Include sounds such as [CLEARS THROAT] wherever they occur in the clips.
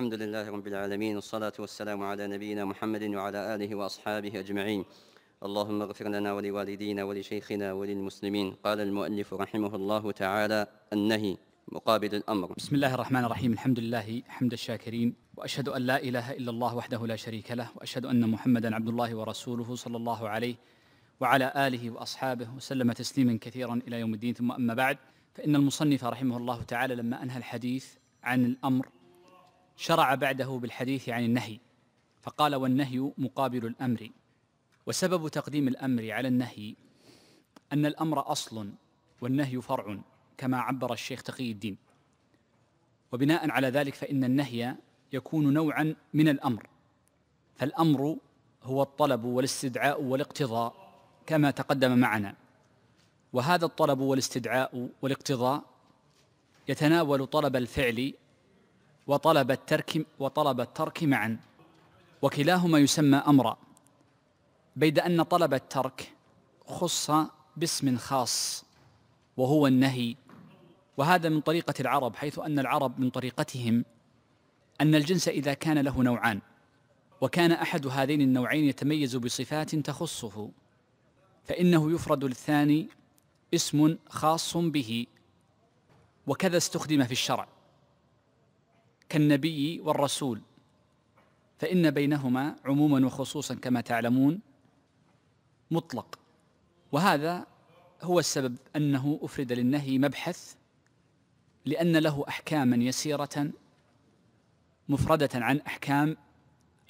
الحمد لله رب العالمين والصلاة والسلام على نبينا محمد وعلى آله وأصحابه أجمعين اللهم اغفر لنا ولوالدينا ولشيخنا وللمسلمين قال المؤلف رحمه الله تعالى النهي مقابل الأمر بسم الله الرحمن الرحيم الحمد لله حمد الشاكرين وأشهد أن لا إله إلا الله وحده لا شريك له وأشهد أن محمدا عبد الله ورسوله صلى الله عليه وعلى آله وأصحابه وسلم تسليما كثيرا إلى يوم الدين ثم أما بعد فإن المصنف رحمه الله تعالى لما أنهى الحديث عن الأمر شرع بعده بالحديث عن النهي فقال والنهي مقابل الامر وسبب تقديم الامر على النهي ان الامر اصل والنهي فرع كما عبر الشيخ تقي الدين وبناء على ذلك فان النهي يكون نوعا من الامر فالامر هو الطلب والاستدعاء والاقتضاء كما تقدم معنا وهذا الطلب والاستدعاء والاقتضاء يتناول طلب الفعل وطلب الترك وطلب الترك معا وكلاهما يسمى امرا بيد ان طلب الترك خص باسم خاص وهو النهي وهذا من طريقه العرب حيث ان العرب من طريقتهم ان الجنس اذا كان له نوعان وكان احد هذين النوعين يتميز بصفات تخصه فانه يفرد للثاني اسم خاص به وكذا استخدم في الشرع كالنبي والرسول فإن بينهما عموما وخصوصا كما تعلمون مطلق وهذا هو السبب أنه أفرد للنهي مبحث لأن له أحكاما يسيرة مفردة عن أحكام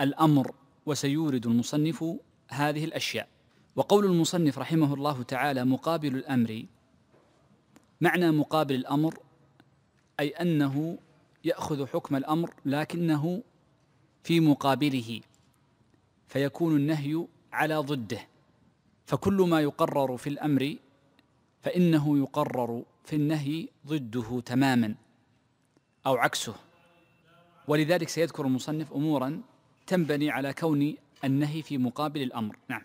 الأمر وسيورد المصنف هذه الأشياء وقول المصنف رحمه الله تعالى مقابل الأمر معنى مقابل الأمر أي أنه ياخذ حكم الامر لكنه في مقابله فيكون النهي على ضده فكل ما يقرر في الامر فانه يقرر في النهي ضده تماما او عكسه ولذلك سيذكر المصنف امورا تنبني على كون النهي في مقابل الامر نعم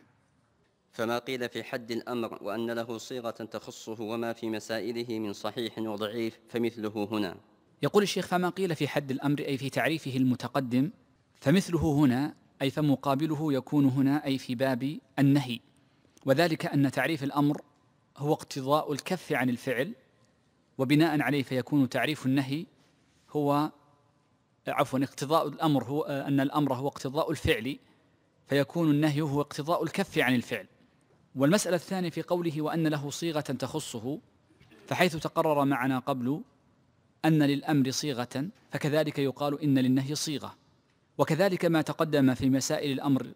فما قيل في حد الامر وان له صيغه تخصه وما في مسائله من صحيح وضعيف فمثله هنا يقول الشيخ فما قيل في حد الأمر أي في تعريفه المتقدم فمثله هنا أي فمقابله يكون هنا أي في باب النهي وذلك أن تعريف الأمر هو اقتضاء الكف عن الفعل وبناء عليه فيكون تعريف النهي هو عفوا اقتضاء الأمر هو أن الأمر هو اقتضاء الفعل فيكون النهي هو اقتضاء الكف عن الفعل والمسألة الثانية في قوله وأن له صيغة تخصه فحيث تقرر معنا قبل أن للأمر صيغة فكذلك يقال إن للنهي صيغة وكذلك ما تقدم في مسائل الأمر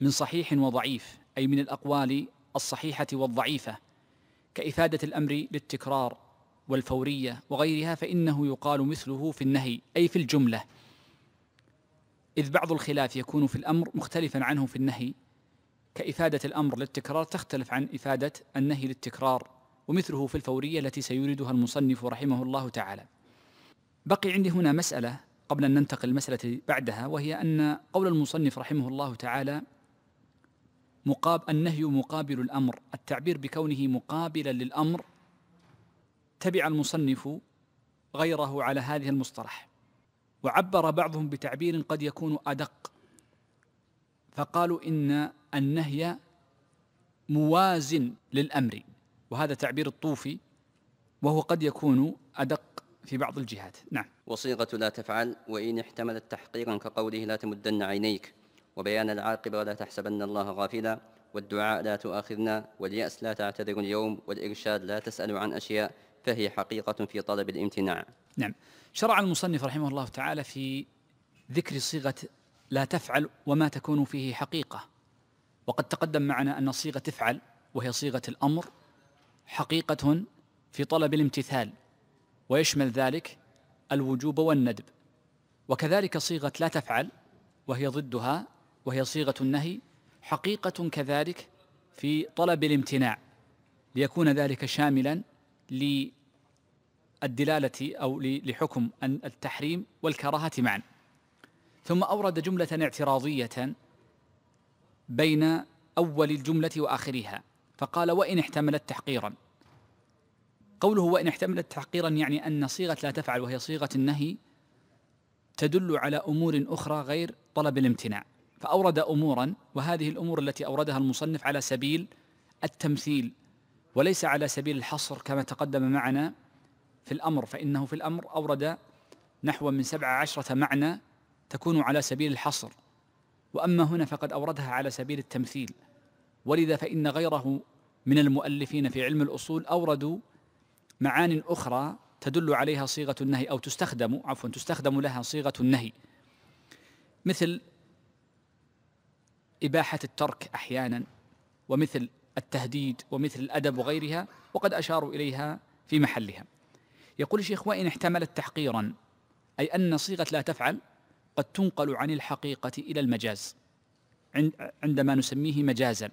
من صحيح وضعيف أي من الأقوال الصحيحة والضعيفة كإفادة الأمر للتكرار والفورية وغيرها فإنه يقال مثله في النهي أي في الجملة إذ بعض الخلاف يكون في الأمر مختلفا عنه في النهي كإفادة الأمر للتكرار تختلف عن إفادة النهي للتكرار ومثله في الفورية التي سيريدها المصنف رحمه الله تعالى بقي عندي هنا مسألة قبل أن ننتقل المسألة بعدها وهي أن قول المصنف رحمه الله تعالى مقاب النهي مقابل الأمر التعبير بكونه مقابلا للأمر تبع المصنف غيره على هذه المصطلح وعبر بعضهم بتعبير قد يكون أدق فقالوا إن النهي موازن للأمر وهذا تعبير الطوفي وهو قد يكون أدق في بعض الجهات نعم وصيغة لا تفعل وإن احتملت تحقيقا كقوله لا تمدن عينيك وبيان العاقبة ولا تحسبن الله غافلا والدعاء لا تؤاخذنا واليأس لا تعتذر اليوم والإرشاد لا تسأل عن أشياء فهي حقيقة في طلب الامتناع نعم شرع المصنف رحمه الله تعالى في ذكر صيغة لا تفعل وما تكون فيه حقيقة وقد تقدم معنا أن صيغة تفعل وهي صيغة الأمر حقيقة في طلب الامتثال ويشمل ذلك الوجوب والندب وكذلك صيغة لا تفعل وهي ضدها وهي صيغة النهي حقيقة كذلك في طلب الامتناع ليكون ذلك شاملا للدلالة أو لحكم التحريم والكراهة معا ثم أورد جملة اعتراضية بين أول الجملة وآخرها فقال وإن احتملت تحقيرا قوله وإن احتملت تحقيرا يعني أن صيغة لا تفعل وهي صيغة النهي تدل على أمور أخرى غير طلب الامتناع فأورد أمورا وهذه الأمور التي أوردها المصنف على سبيل التمثيل وليس على سبيل الحصر كما تقدم معنا في الأمر فإنه في الأمر أورد نحو من سبع عشرة معنى تكون على سبيل الحصر وأما هنا فقد أوردها على سبيل التمثيل ولذا فإن غيره من المؤلفين في علم الأصول أوردوا معان أخرى تدل عليها صيغة النهي أو تستخدم عفوا تستخدم لها صيغة النهي مثل إباحة الترك أحيانا ومثل التهديد ومثل الأدب وغيرها وقد أشاروا إليها في محلها يقول الشيخ وإن احتملت تحقيرا أي أن صيغة لا تفعل قد تنقل عن الحقيقة إلى المجاز عندما نسميه مجازا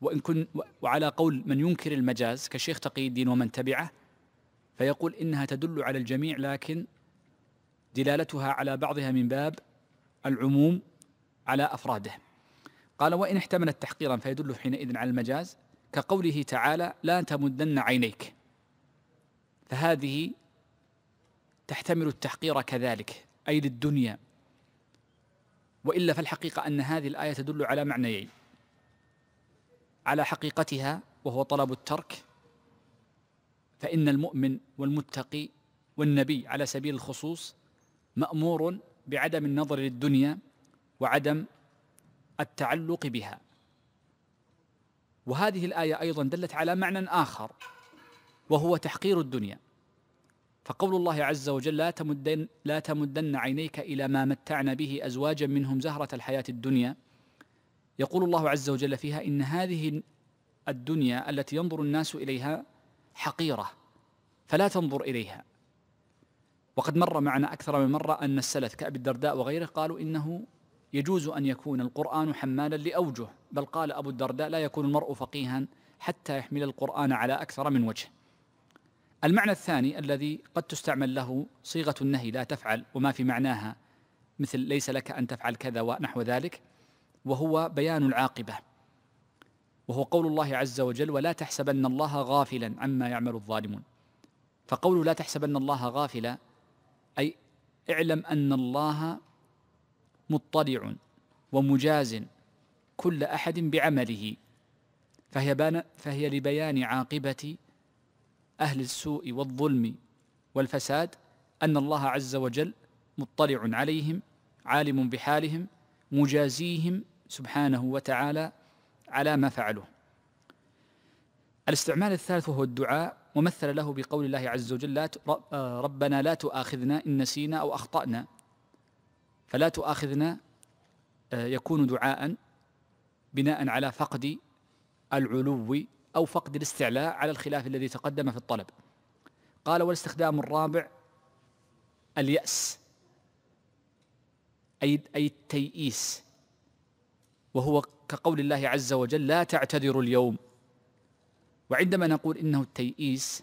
وإن كن وعلى قول من ينكر المجاز كشيخ تقي الدين ومن تبعه فيقول إنها تدل على الجميع لكن دلالتها على بعضها من باب العموم على أفراده قال وإن احتملت تحقيرا فيدل حينئذ على المجاز كقوله تعالى لا تمدن عينيك فهذه تحتمل التحقير كذلك أي للدنيا وإلا فالحقيقة أن هذه الآية تدل على معنيين على حقيقتها وهو طلب الترك فإن المؤمن والمتقي والنبي على سبيل الخصوص مأمور بعدم النظر للدنيا وعدم التعلق بها وهذه الآية أيضا دلت على معنى آخر وهو تحقير الدنيا فقول الله عز وجل لا تمدن, لا تمدن عينيك إلى ما متعنا به أزواجا منهم زهرة الحياة الدنيا يقول الله عز وجل فيها إن هذه الدنيا التي ينظر الناس إليها حقيرة فلا تنظر إليها وقد مر معنا أكثر من مرة أن السلف كأبي الدرداء وغيره قالوا إنه يجوز أن يكون القرآن حمالا لأوجه بل قال أبو الدرداء لا يكون المرء فقيها حتى يحمل القرآن على أكثر من وجه المعنى الثاني الذي قد تستعمل له صيغة النهي لا تفعل وما في معناها مثل ليس لك أن تفعل كذا ونحو ذلك وهو بيان العاقبه وهو قول الله عز وجل ولا تحسبن الله غافلا عما يعمل الظالمون فقول لا تحسبن الله غافلا اي اعلم ان الله مطلع ومجاز كل احد بعمله فهي بان فهي لبيان عاقبه اهل السوء والظلم والفساد ان الله عز وجل مطلع عليهم عالم بحالهم مجازيهم سبحانه وتعالى على ما فعلوه الاستعمال الثالث وهو الدعاء ومثل له بقول الله عز وجل آه، ربنا لا تؤاخذنا إن نسينا أو أخطأنا فلا تؤاخذنا آه، يكون دعاء بناء على فقد العلو أو فقد الاستعلاء على الخلاف الذي تقدم في الطلب قال والاستخدام الرابع اليأس أي أي التيئيس وهو كقول الله عز وجل لا تعتذر اليوم وعندما نقول انه التيئيس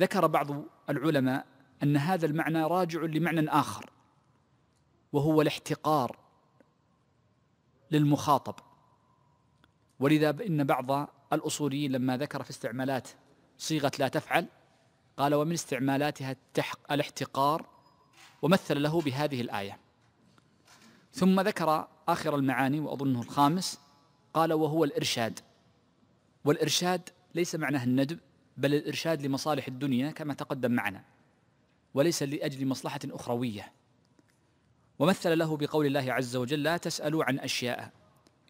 ذكر بعض العلماء ان هذا المعنى راجع لمعنى اخر وهو الاحتقار للمخاطب ولذا ان بعض الاصوليين لما ذكر في استعمالات صيغه لا تفعل قال ومن استعمالاتها الاحتقار ومثل له بهذه الايه ثم ذكر آخر المعاني وأظنه الخامس قال وهو الإرشاد والإرشاد ليس معناه الندب بل الإرشاد لمصالح الدنيا كما تقدم معنا وليس لأجل مصلحة أخروية ومثل له بقول الله عز وجل لا تسألوا عن أشياء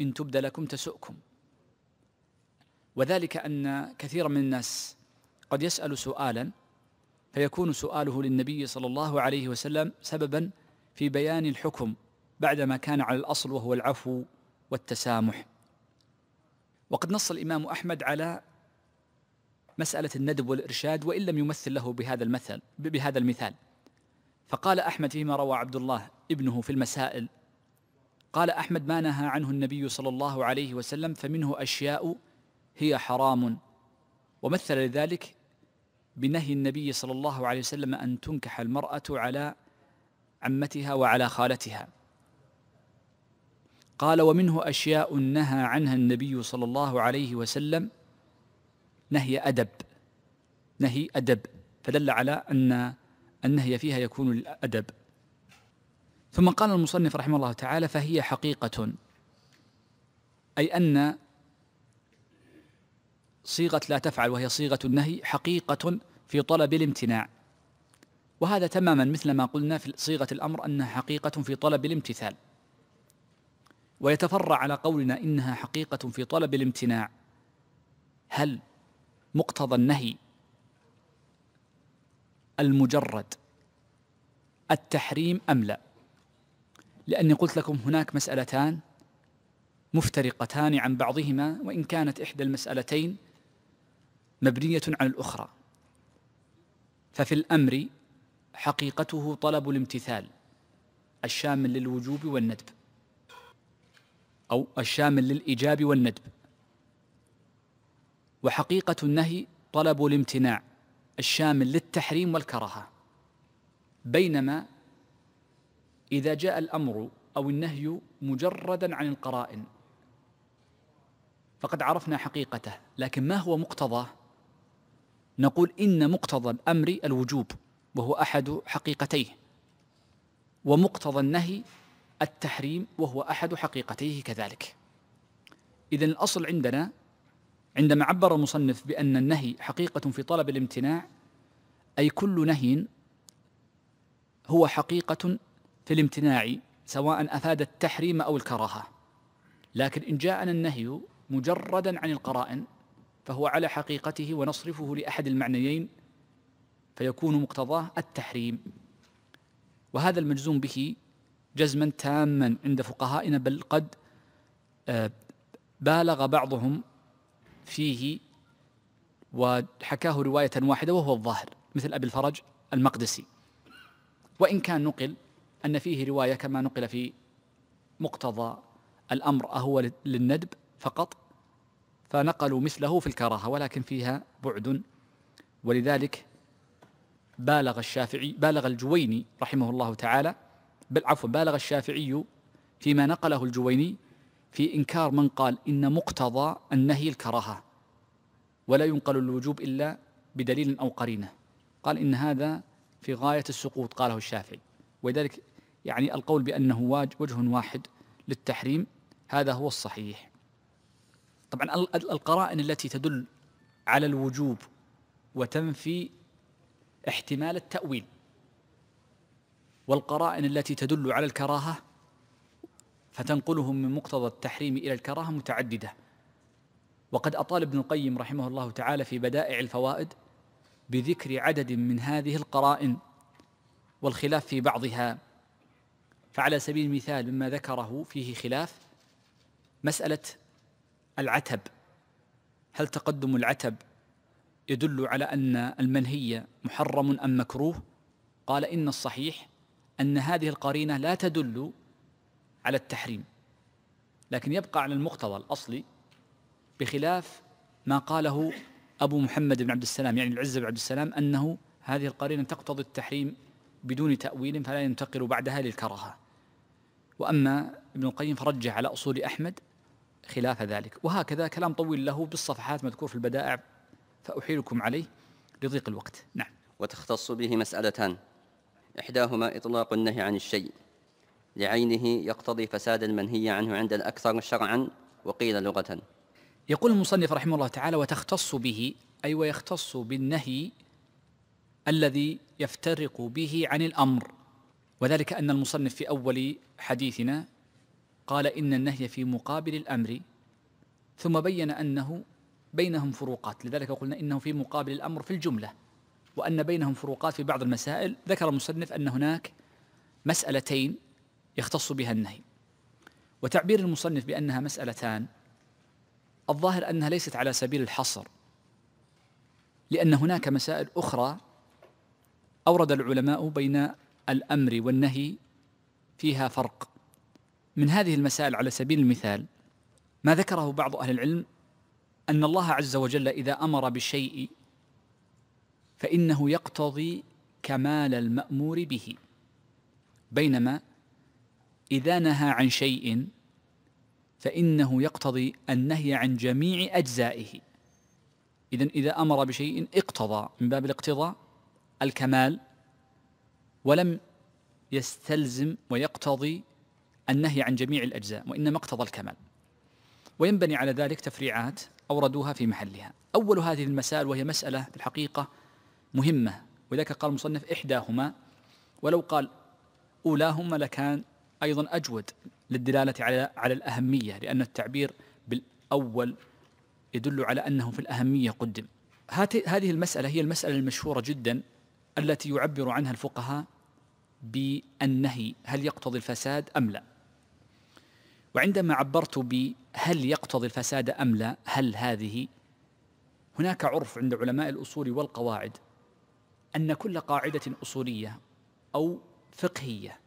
إن تبد لكم تسؤكم وذلك أن كثيرا من الناس قد يسأل سؤالا فيكون سؤاله للنبي صلى الله عليه وسلم سببا في بيان الحكم بعدما كان على الأصل وهو العفو والتسامح وقد نص الإمام أحمد على مسألة الندب والإرشاد وإن لم يمثل له بهذا المثل بهذا المثال فقال أحمد فيما روى عبد الله ابنه في المسائل قال أحمد ما نهى عنه النبي صلى الله عليه وسلم فمنه أشياء هي حرام ومثل لذلك بنهي النبي صلى الله عليه وسلم أن تنكح المرأة على عمتها وعلى خالتها قال ومنه أشياء نهى عنها النبي صلى الله عليه وسلم نهي أدب نهي أدب فدل على أن النهي فيها يكون للأدب ثم قال المصنف رحمه الله تعالى فهي حقيقة أي أن صيغة لا تفعل وهي صيغة النهي حقيقة في طلب الامتناع وهذا تماما مثل ما قلنا في صيغة الأمر أنها حقيقة في طلب الامتثال ويتفرع على قولنا إنها حقيقة في طلب الامتناع هل مقتضى النهي المجرد التحريم أم لا لأني قلت لكم هناك مسألتان مفترقتان عن بعضهما وإن كانت إحدى المسألتين مبنية على الأخرى ففي الأمر حقيقته طلب الامتثال الشامل للوجوب والندب أو الشامل للإيجاب والندب وحقيقة النهي طلب الامتناع الشامل للتحريم والكراهة بينما إذا جاء الأمر أو النهي مجردا عن القرائن فقد عرفنا حقيقته لكن ما هو مقتضاه نقول إن مقتضى الأمر الوجوب وهو أحد حقيقتيه ومقتضى النهي التحريم وهو احد حقيقتيه كذلك اذا الاصل عندنا عندما عبر المصنف بان النهي حقيقه في طلب الامتناع اي كل نهي هو حقيقه في الامتناع سواء افاد التحريم او الكراهه لكن ان جاءنا النهي مجردا عن القرائن فهو على حقيقته ونصرفه لاحد المعنيين فيكون مقتضاه التحريم وهذا المجزوم به جزما تاما عند فقهائنا بل قد آه، بالغ بعضهم فيه وحكاه رواية واحدة وهو الظاهر مثل أبي الفرج المقدسي وإن كان نقل أن فيه رواية كما نقل في مقتضى الأمر أهو للندب فقط فنقلوا مثله في الكراهة ولكن فيها بعد ولذلك بالغ الشافعي بالغ الجويني رحمه الله تعالى بل عفوا بالغ الشافعي فيما نقله الجويني في إنكار من قال إن مقتضى النهي الكراهة ولا ينقل الوجوب إلا بدليل أو قرينة قال إن هذا في غاية السقوط قاله الشافعي ولذلك يعني القول بأنه وجه واحد للتحريم هذا هو الصحيح طبعا القرائن التي تدل على الوجوب وتنفي احتمال التأويل والقرائن التي تدل على الكراهة فتنقلهم من مقتضى التحريم إلى الكراهة متعددة وقد أطال ابن القيم رحمه الله تعالى في بدائع الفوائد بذكر عدد من هذه القرائن والخلاف في بعضها فعلى سبيل المثال مما ذكره فيه خلاف مسألة العتب هل تقدم العتب يدل على أن المنهي محرم أم مكروه قال إن الصحيح أن هذه القرينة لا تدل على التحريم لكن يبقى على المقتضى الأصلي بخلاف ما قاله أبو محمد بن عبد السلام يعني العزة بن عبد السلام أنه هذه القرينة تقتضي التحريم بدون تأويل فلا ينتقل بعدها للكراهة وأما ابن القيم فرجح على أصول أحمد خلاف ذلك وهكذا كلام طويل له بالصفحات مذكور في البدائع فأحيلكم عليه لضيق الوقت نعم وتختص به مسألتان إحداهما إطلاق النهي عن الشيء لعينه يقتضي فساد المنهي عنه عند الأكثر شرعا وقيل لغة يقول المصنف رحمه الله تعالى وتختص به أي ويختص بالنهي الذي يفترق به عن الأمر وذلك أن المصنف في أول حديثنا قال إن النهي في مقابل الأمر ثم بين أنه بينهم فروقات لذلك قلنا إنه في مقابل الأمر في الجملة وأن بينهم فروقات في بعض المسائل ذكر المصنف أن هناك مسألتين يختص بها النهي وتعبير المصنف بأنها مسألتان الظاهر أنها ليست على سبيل الحصر لأن هناك مسائل أخرى أورد العلماء بين الأمر والنهي فيها فرق من هذه المسائل على سبيل المثال ما ذكره بعض أهل العلم أن الله عز وجل إذا أمر بشيء فإنه يقتضي كمال المأمور به بينما إذا نهى عن شيء فإنه يقتضي النهي عن جميع أجزائه إذا إذا أمر بشيء اقتضى من باب الاقتضاء الكمال ولم يستلزم ويقتضي النهي عن جميع الأجزاء وإنما اقتضى الكمال وينبني على ذلك تفريعات أوردوها في محلها أول هذه المسائل وهي مسألة في الحقيقة مهمة ولذلك قال المصنف إحداهما ولو قال أولاهما لكان أيضا أجود للدلالة على على الأهمية لأن التعبير بالأول يدل على أنه في الأهمية قدم هذه المسألة هي المسألة المشهورة جدا التي يعبر عنها الفقهاء بالنهي هل يقتضي الفساد أم لا وعندما عبرت بهل يقتضي الفساد أم لا هل هذه هناك عرف عند علماء الأصول والقواعد أن كل قاعدة أصولية أو فقهية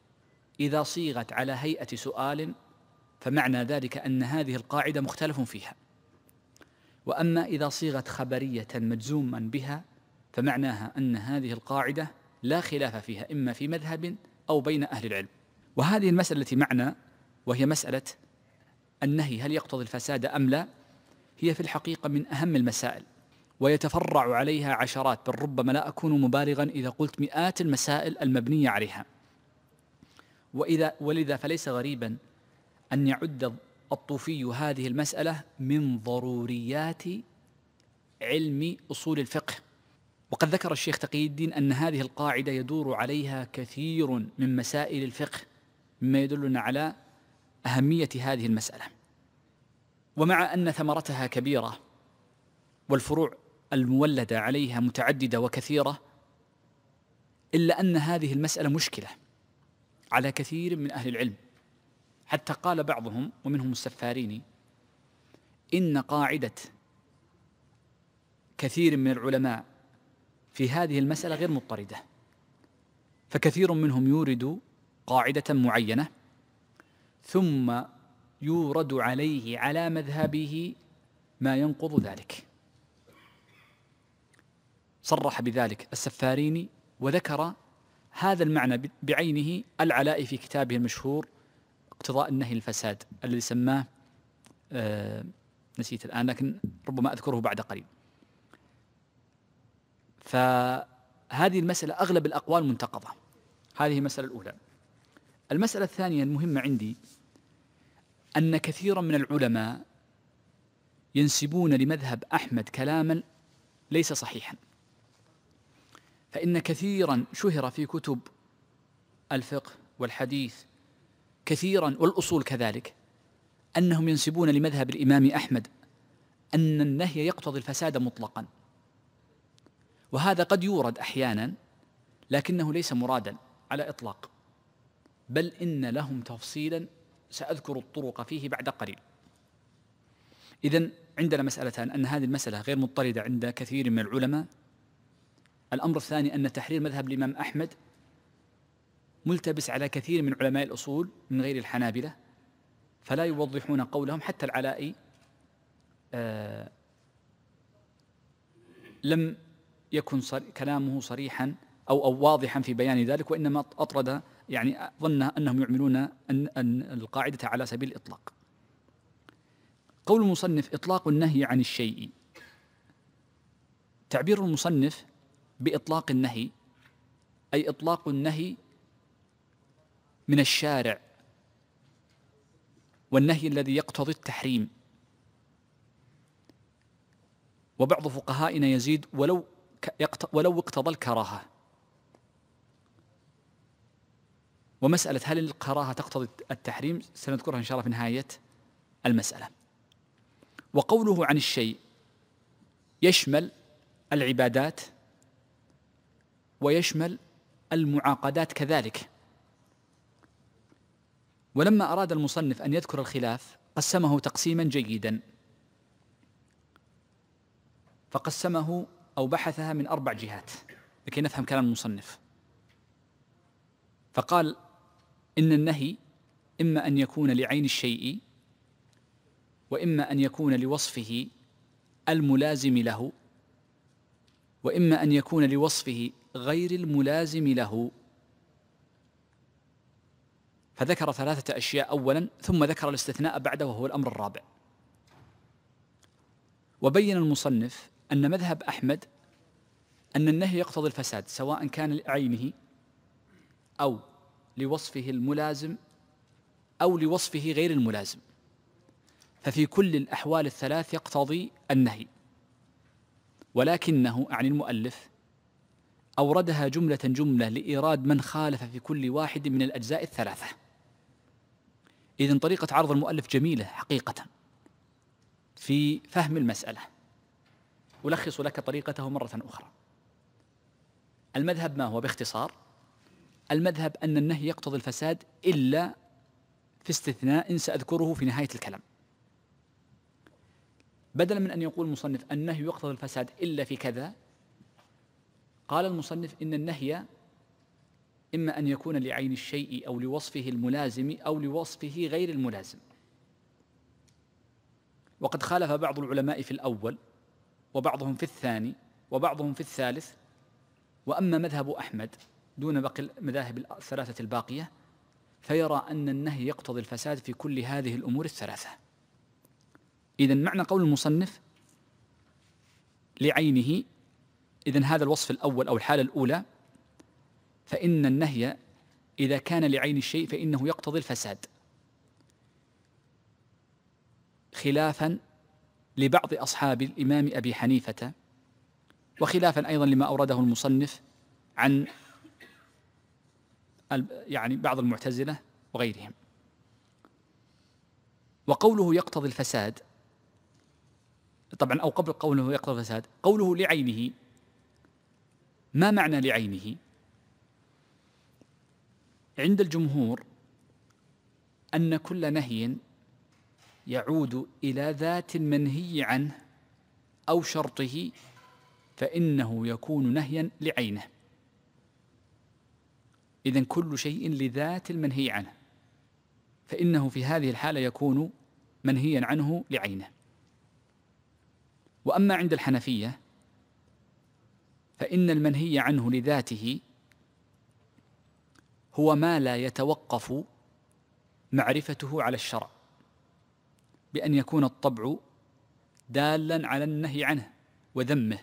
إذا صيغت على هيئة سؤال فمعنى ذلك أن هذه القاعدة مختلف فيها وأما إذا صيغت خبرية مجزوما بها فمعناها أن هذه القاعدة لا خلاف فيها إما في مذهب أو بين أهل العلم وهذه المسألة التي معنا وهي مسألة النهي هل يقتضي الفساد أم لا هي في الحقيقة من أهم المسائل ويتفرع عليها عشرات بل ربما لا أكون مبالغا إذا قلت مئات المسائل المبنية عليها وإذا ولذا فليس غريبا أن يعد الطوفي هذه المسألة من ضروريات علم أصول الفقه وقد ذكر الشيخ تقي الدين أن هذه القاعدة يدور عليها كثير من مسائل الفقه مما يدلنا على أهمية هذه المسألة ومع أن ثمرتها كبيرة والفروع المولده عليها متعدده وكثيره الا ان هذه المساله مشكله على كثير من اهل العلم حتى قال بعضهم ومنهم السفاريني ان قاعده كثير من العلماء في هذه المساله غير مضطرده فكثير منهم يورد قاعده معينه ثم يورد عليه على مذهبه ما ينقض ذلك صرح بذلك السفاريني وذكر هذا المعنى بعينه العلاء في كتابه المشهور اقتضاء النهي الفساد الذي سماه آه نسيت الآن لكن ربما أذكره بعد قليل فهذه المسألة أغلب الأقوال منتقضة هذه المسألة الأولى المسألة الثانية المهمة عندي أن كثيرا من العلماء ينسبون لمذهب أحمد كلاما ليس صحيحا فإن كثيرا شهر في كتب الفقه والحديث كثيرا والأصول كذلك أنهم ينسبون لمذهب الإمام أحمد أن النهي يقتضي الفساد مطلقا وهذا قد يورد أحيانا لكنه ليس مرادا على إطلاق بل إن لهم تفصيلا سأذكر الطرق فيه بعد قليل إذا عندنا مسألتان أن هذه المسألة غير مضطردة عند كثير من العلماء الأمر الثاني أن تحرير مذهب الإمام أحمد ملتبس على كثير من علماء الأصول من غير الحنابلة فلا يوضحون قولهم حتى العلائي آه لم يكن صري كلامه صريحا أو, أو واضحا في بيان ذلك وإنما أطرد يعني ظن أنهم يعملون أن أن القاعدة على سبيل الإطلاق قول المصنف إطلاق النهي عن الشيء تعبير المصنف باطلاق النهي اي اطلاق النهي من الشارع والنهي الذي يقتضي التحريم وبعض فقهائنا يزيد ولو ولو اقتضى الكراهه ومساله هل الكراهه تقتضي التحريم سنذكرها ان شاء الله في نهايه المساله وقوله عن الشيء يشمل العبادات ويشمل المعاقدات كذلك ولما أراد المصنف أن يذكر الخلاف قسمه تقسيما جيدا فقسمه أو بحثها من أربع جهات لكي نفهم كلام المصنف فقال إن النهي إما أن يكون لعين الشيء وإما أن يكون لوصفه الملازم له وإما أن يكون لوصفه غير الملازم له فذكر ثلاثة أشياء أولا ثم ذكر الاستثناء بعده وهو الأمر الرابع وبين المصنف أن مذهب أحمد أن النهي يقتضي الفساد سواء كان لعينه أو لوصفه الملازم أو لوصفه غير الملازم ففي كل الأحوال الثلاث يقتضي النهي ولكنه أعني المؤلف أوردها جملة جملة لإيراد من خالف في كل واحد من الأجزاء الثلاثة إذن طريقة عرض المؤلف جميلة حقيقة في فهم المسألة ألخص لك طريقته مرة أخرى المذهب ما هو باختصار المذهب أن النهي يقتضي الفساد إلا في استثناء سأذكره في نهاية الكلام بدلا من أن يقول المصنف النهي يقتضي الفساد إلا في كذا قال المصنف إن النهي إما أن يكون لعين الشيء أو لوصفه الملازم أو لوصفه غير الملازم وقد خالف بعض العلماء في الأول وبعضهم في الثاني وبعضهم في الثالث وأما مذهب أحمد دون باقي المذاهب الثلاثة الباقية فيرى أن النهي يقتضي الفساد في كل هذه الأمور الثلاثة إذا معنى قول المصنف لعينه إذا هذا الوصف الأول أو الحالة الأولى فإن النهي إذا كان لعين الشيء فإنه يقتضي الفساد خلافا لبعض أصحاب الإمام أبي حنيفة وخلافا أيضا لما أورده المصنف عن يعني بعض المعتزلة وغيرهم وقوله يقتضي الفساد طبعا أو قبل قوله يقتضي الفساد قوله لعينه ما معنى لعينه عند الجمهور أن كل نهي يعود إلى ذات المنهي عنه أو شرطه فإنه يكون نهيا لعينه إذا كل شيء لذات المنهي عنه فإنه في هذه الحالة يكون منهيا عنه لعينه وأما عند الحنفية فإن المنهي عنه لذاته هو ما لا يتوقف معرفته على الشرع بأن يكون الطبع دالا على النهي عنه وذمه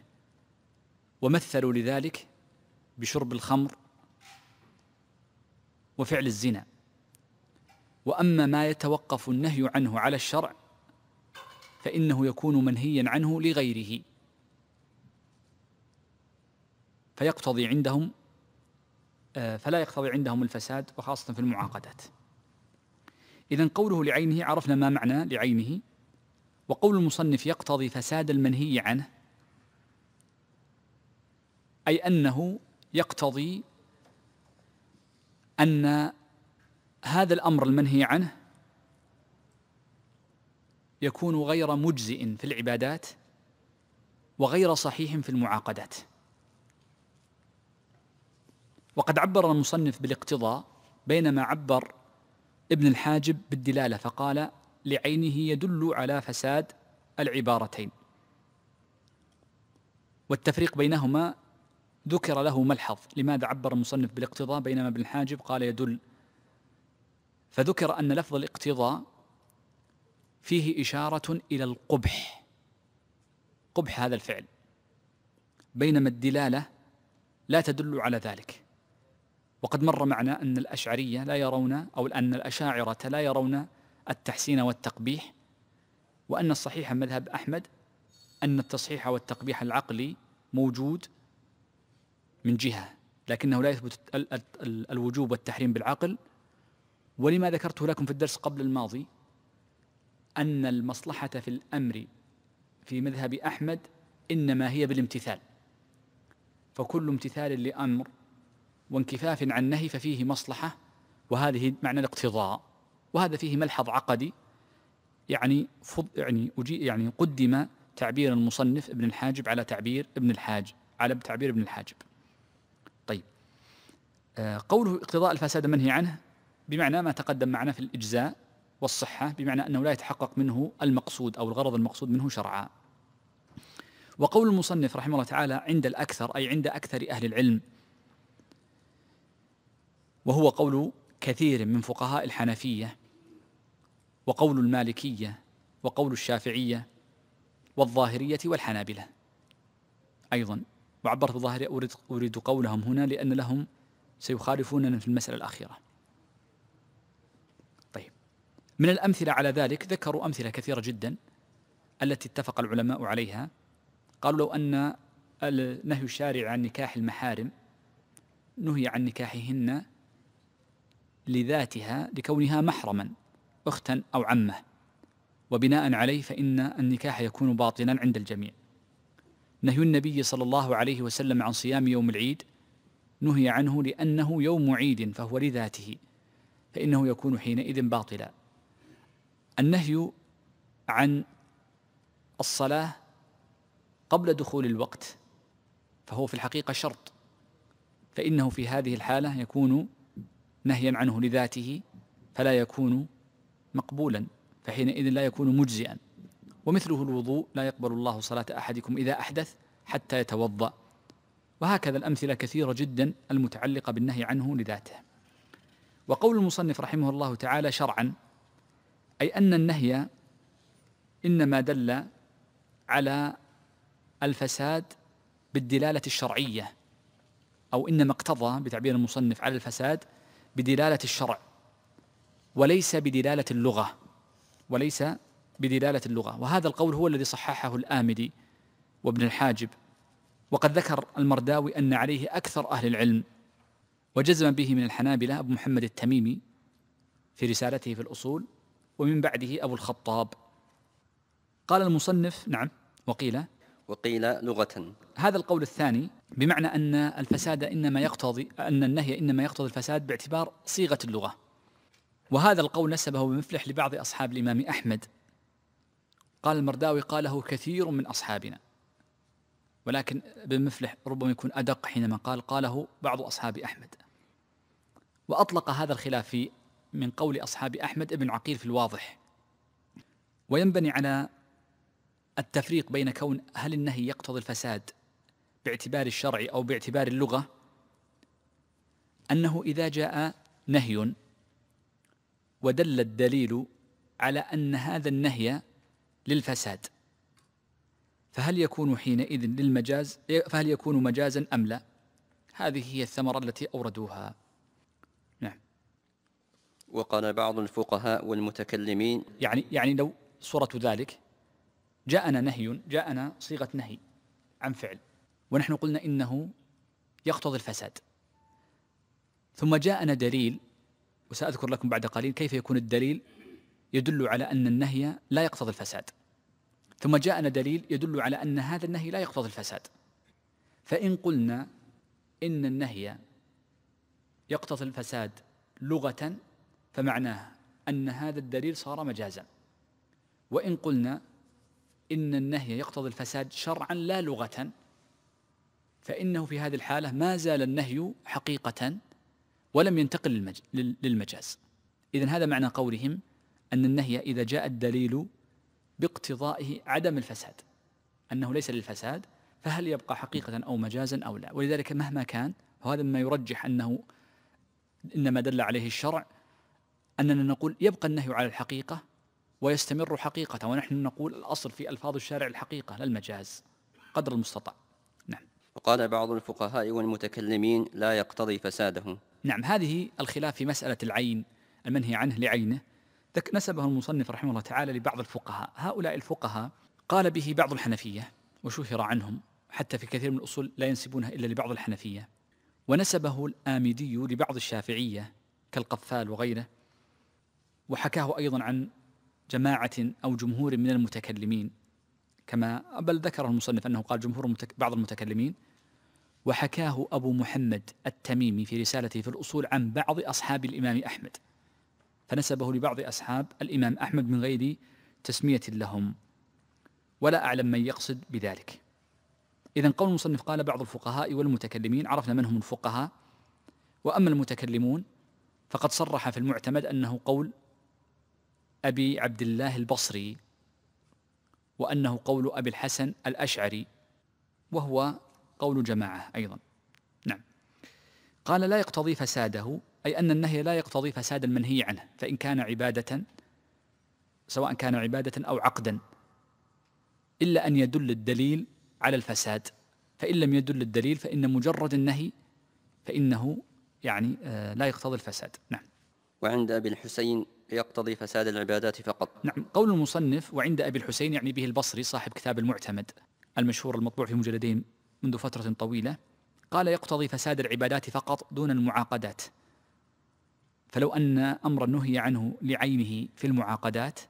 ومثلوا لذلك بشرب الخمر وفعل الزنا واما ما يتوقف النهي عنه على الشرع فانه يكون منهيا عنه لغيره فيقتضي عندهم آه، فلا يقتضي عندهم الفساد وخاصة في المعاقدات إذا قوله لعينه عرفنا ما معنى لعينه وقول المصنف يقتضي فساد المنهي عنه أي أنه يقتضي أن هذا الأمر المنهي عنه يكون غير مجزئ في العبادات وغير صحيح في المعاقدات وقد عبر المصنف بالاقتضاء بينما عبر ابن الحاجب بالدلاله فقال لعينه يدل على فساد العبارتين والتفريق بينهما ذكر له ملحظ لماذا عبر المصنف بالاقتضاء بينما ابن الحاجب قال يدل فذكر ان لفظ الاقتضاء فيه اشاره الى القبح قبح هذا الفعل بينما الدلاله لا تدل على ذلك وقد مر معنا أن الأشعرية لا يرون أو أن الأشاعرة لا يرون التحسين والتقبيح وأن الصحيح مذهب أحمد أن التصحيح والتقبيح العقلي موجود من جهة لكنه لا يثبت الوجوب والتحريم بالعقل ولما ذكرته لكم في الدرس قبل الماضي أن المصلحة في الأمر في مذهب أحمد إنما هي بالامتثال فكل امتثال لأمر وانكفاف عن نهي ففيه مصلحة وهذه معنى الاقتضاء وهذا فيه ملحظ عقدي يعني فض يعني أجي يعني قدم تعبير المصنف ابن الحاجب على تعبير ابن الحاج على تعبير ابن الحاجب طيب آه، قوله اقتضاء الفساد منهي عنه بمعنى ما تقدم معنا في الإجزاء والصحة بمعنى أنه لا يتحقق منه المقصود أو الغرض المقصود منه شرعا وقول المصنف رحمه الله تعالى عند الأكثر أي عند أكثر أهل العلم وهو قول كثير من فقهاء الحنفية وقول المالكية وقول الشافعية والظاهرية والحنابلة أيضا وعبرت بالظاهرية أريد, أريد قولهم هنا لأن لهم سيخالفوننا في المسألة الأخيرة طيب من الأمثلة على ذلك ذكروا أمثلة كثيرة جدا التي اتفق العلماء عليها قالوا لو أن نهي الشارع عن نكاح المحارم نهي عن نكاحهن لذاتها لكونها محرما أختا أو عمة وبناء عليه فإن النكاح يكون باطلا عند الجميع نهي النبي صلى الله عليه وسلم عن صيام يوم العيد نهي عنه لأنه يوم عيد فهو لذاته فإنه يكون حينئذ باطلا النهي عن الصلاة قبل دخول الوقت فهو في الحقيقة شرط فإنه في هذه الحالة يكون نهيا عنه لذاته فلا يكون مقبولا فحينئذ لا يكون مجزئا ومثله الوضوء لا يقبل الله صلاة أحدكم إذا أحدث حتى يتوضأ وهكذا الأمثلة كثيرة جدا المتعلقة بالنهي عنه لذاته وقول المصنف رحمه الله تعالى شرعا أي أن النهي إنما دل على الفساد بالدلالة الشرعية أو إنما اقتضى بتعبير المصنف على الفساد بدلاله الشرع وليس بدلاله اللغه وليس بدلاله اللغه وهذا القول هو الذي صححه الامدي وابن الحاجب وقد ذكر المرداوي ان عليه اكثر اهل العلم وجزم به من الحنابله ابو محمد التميمي في رسالته في الاصول ومن بعده ابو الخطاب قال المصنف نعم وقيل وقيل لغه هذا القول الثاني بمعنى أن الفساد إنما يقتضي أن النهي إنما يقتضي الفساد باعتبار صيغة اللغة وهذا القول نسبه بمفلح لبعض أصحاب الإمام أحمد قال المرداوي قاله كثير من أصحابنا ولكن ابن مفلح ربما يكون أدق حينما قال قاله بعض أصحاب أحمد وأطلق هذا الخلاف في من قول أصحاب أحمد ابن عقيل في الواضح وينبني على التفريق بين كون هل النهي يقتضي الفساد باعتبار الشرع أو باعتبار اللغة أنه إذا جاء نهي ودل الدليل على أن هذا النهي للفساد فهل يكون حينئذ للمجاز فهل يكون مجازا أم لا هذه هي الثمرة التي أوردوها نعم وقال بعض الفقهاء والمتكلمين يعني يعني لو صورة ذلك جاءنا نهي جاءنا صيغة نهي عن فعل ونحن قلنا إنه يقتضي الفساد ثم جاءنا دليل وسأذكر لكم بعد قليل كيف يكون الدليل يدل على أن النهي لا يقتضي الفساد ثم جاءنا دليل يدل على أن هذا النهي لا يقتضي الفساد فإن قلنا إن النهي يقتضي الفساد لغة فمعناه أن هذا الدليل صار مجازا وإن قلنا إن النهي يقتضي الفساد شرعا لا لغة فإنه في هذه الحالة ما زال النهي حقيقة ولم ينتقل للمجاز إذا هذا معنى قولهم أن النهي إذا جاء الدليل باقتضائه عدم الفساد أنه ليس للفساد فهل يبقى حقيقة أو مجازا أو لا ولذلك مهما كان وهذا مما يرجح أنه إنما دل عليه الشرع أننا نقول يبقى النهي على الحقيقة ويستمر حقيقة ونحن نقول الأصل في ألفاظ الشارع الحقيقة لا المجاز قدر المستطاع وقال بعض الفقهاء والمتكلمين لا يقتضي فساده نعم هذه الخلاف في مسألة العين المنهي عنه لعينه نسبه المصنف رحمه الله تعالى لبعض الفقهاء هؤلاء الفقهاء قال به بعض الحنفية وشهر عنهم حتى في كثير من الأصول لا ينسبونها إلا لبعض الحنفية ونسبه الآمدي لبعض الشافعية كالقفال وغيره وحكاه أيضا عن جماعة أو جمهور من المتكلمين كما بل ذكر المصنف أنه قال جمهور المتك بعض المتكلمين وحكاه أبو محمد التميمي في رسالته في الأصول عن بعض أصحاب الإمام أحمد فنسبه لبعض أصحاب الإمام أحمد من غير تسمية لهم ولا أعلم من يقصد بذلك إذا قول المصنف قال بعض الفقهاء والمتكلمين عرفنا من هم الفقهاء وأما المتكلمون فقد صرح في المعتمد أنه قول أبي عبد الله البصري وأنه قول أبي الحسن الأشعري وهو قول جماعة أيضا نعم قال لا يقتضي فساده أي أن النهي لا يقتضي فساد المنهي عنه فإن كان عبادة سواء كان عبادة أو عقدا إلا أن يدل الدليل على الفساد فإن لم يدل الدليل فإن مجرد النهي فإنه يعني آه، لا يقتضي الفساد نعم وعند أبي الحسين يقتضي فساد العبادات فقط نعم قول المصنف وعند أبي الحسين يعني به البصري صاحب كتاب المعتمد المشهور المطبوع في مجلدين منذ فترة طويلة قال يقتضي فساد العبادات فقط دون المعاقدات فلو أن أمرا نهي عنه لعينه في المعاقدات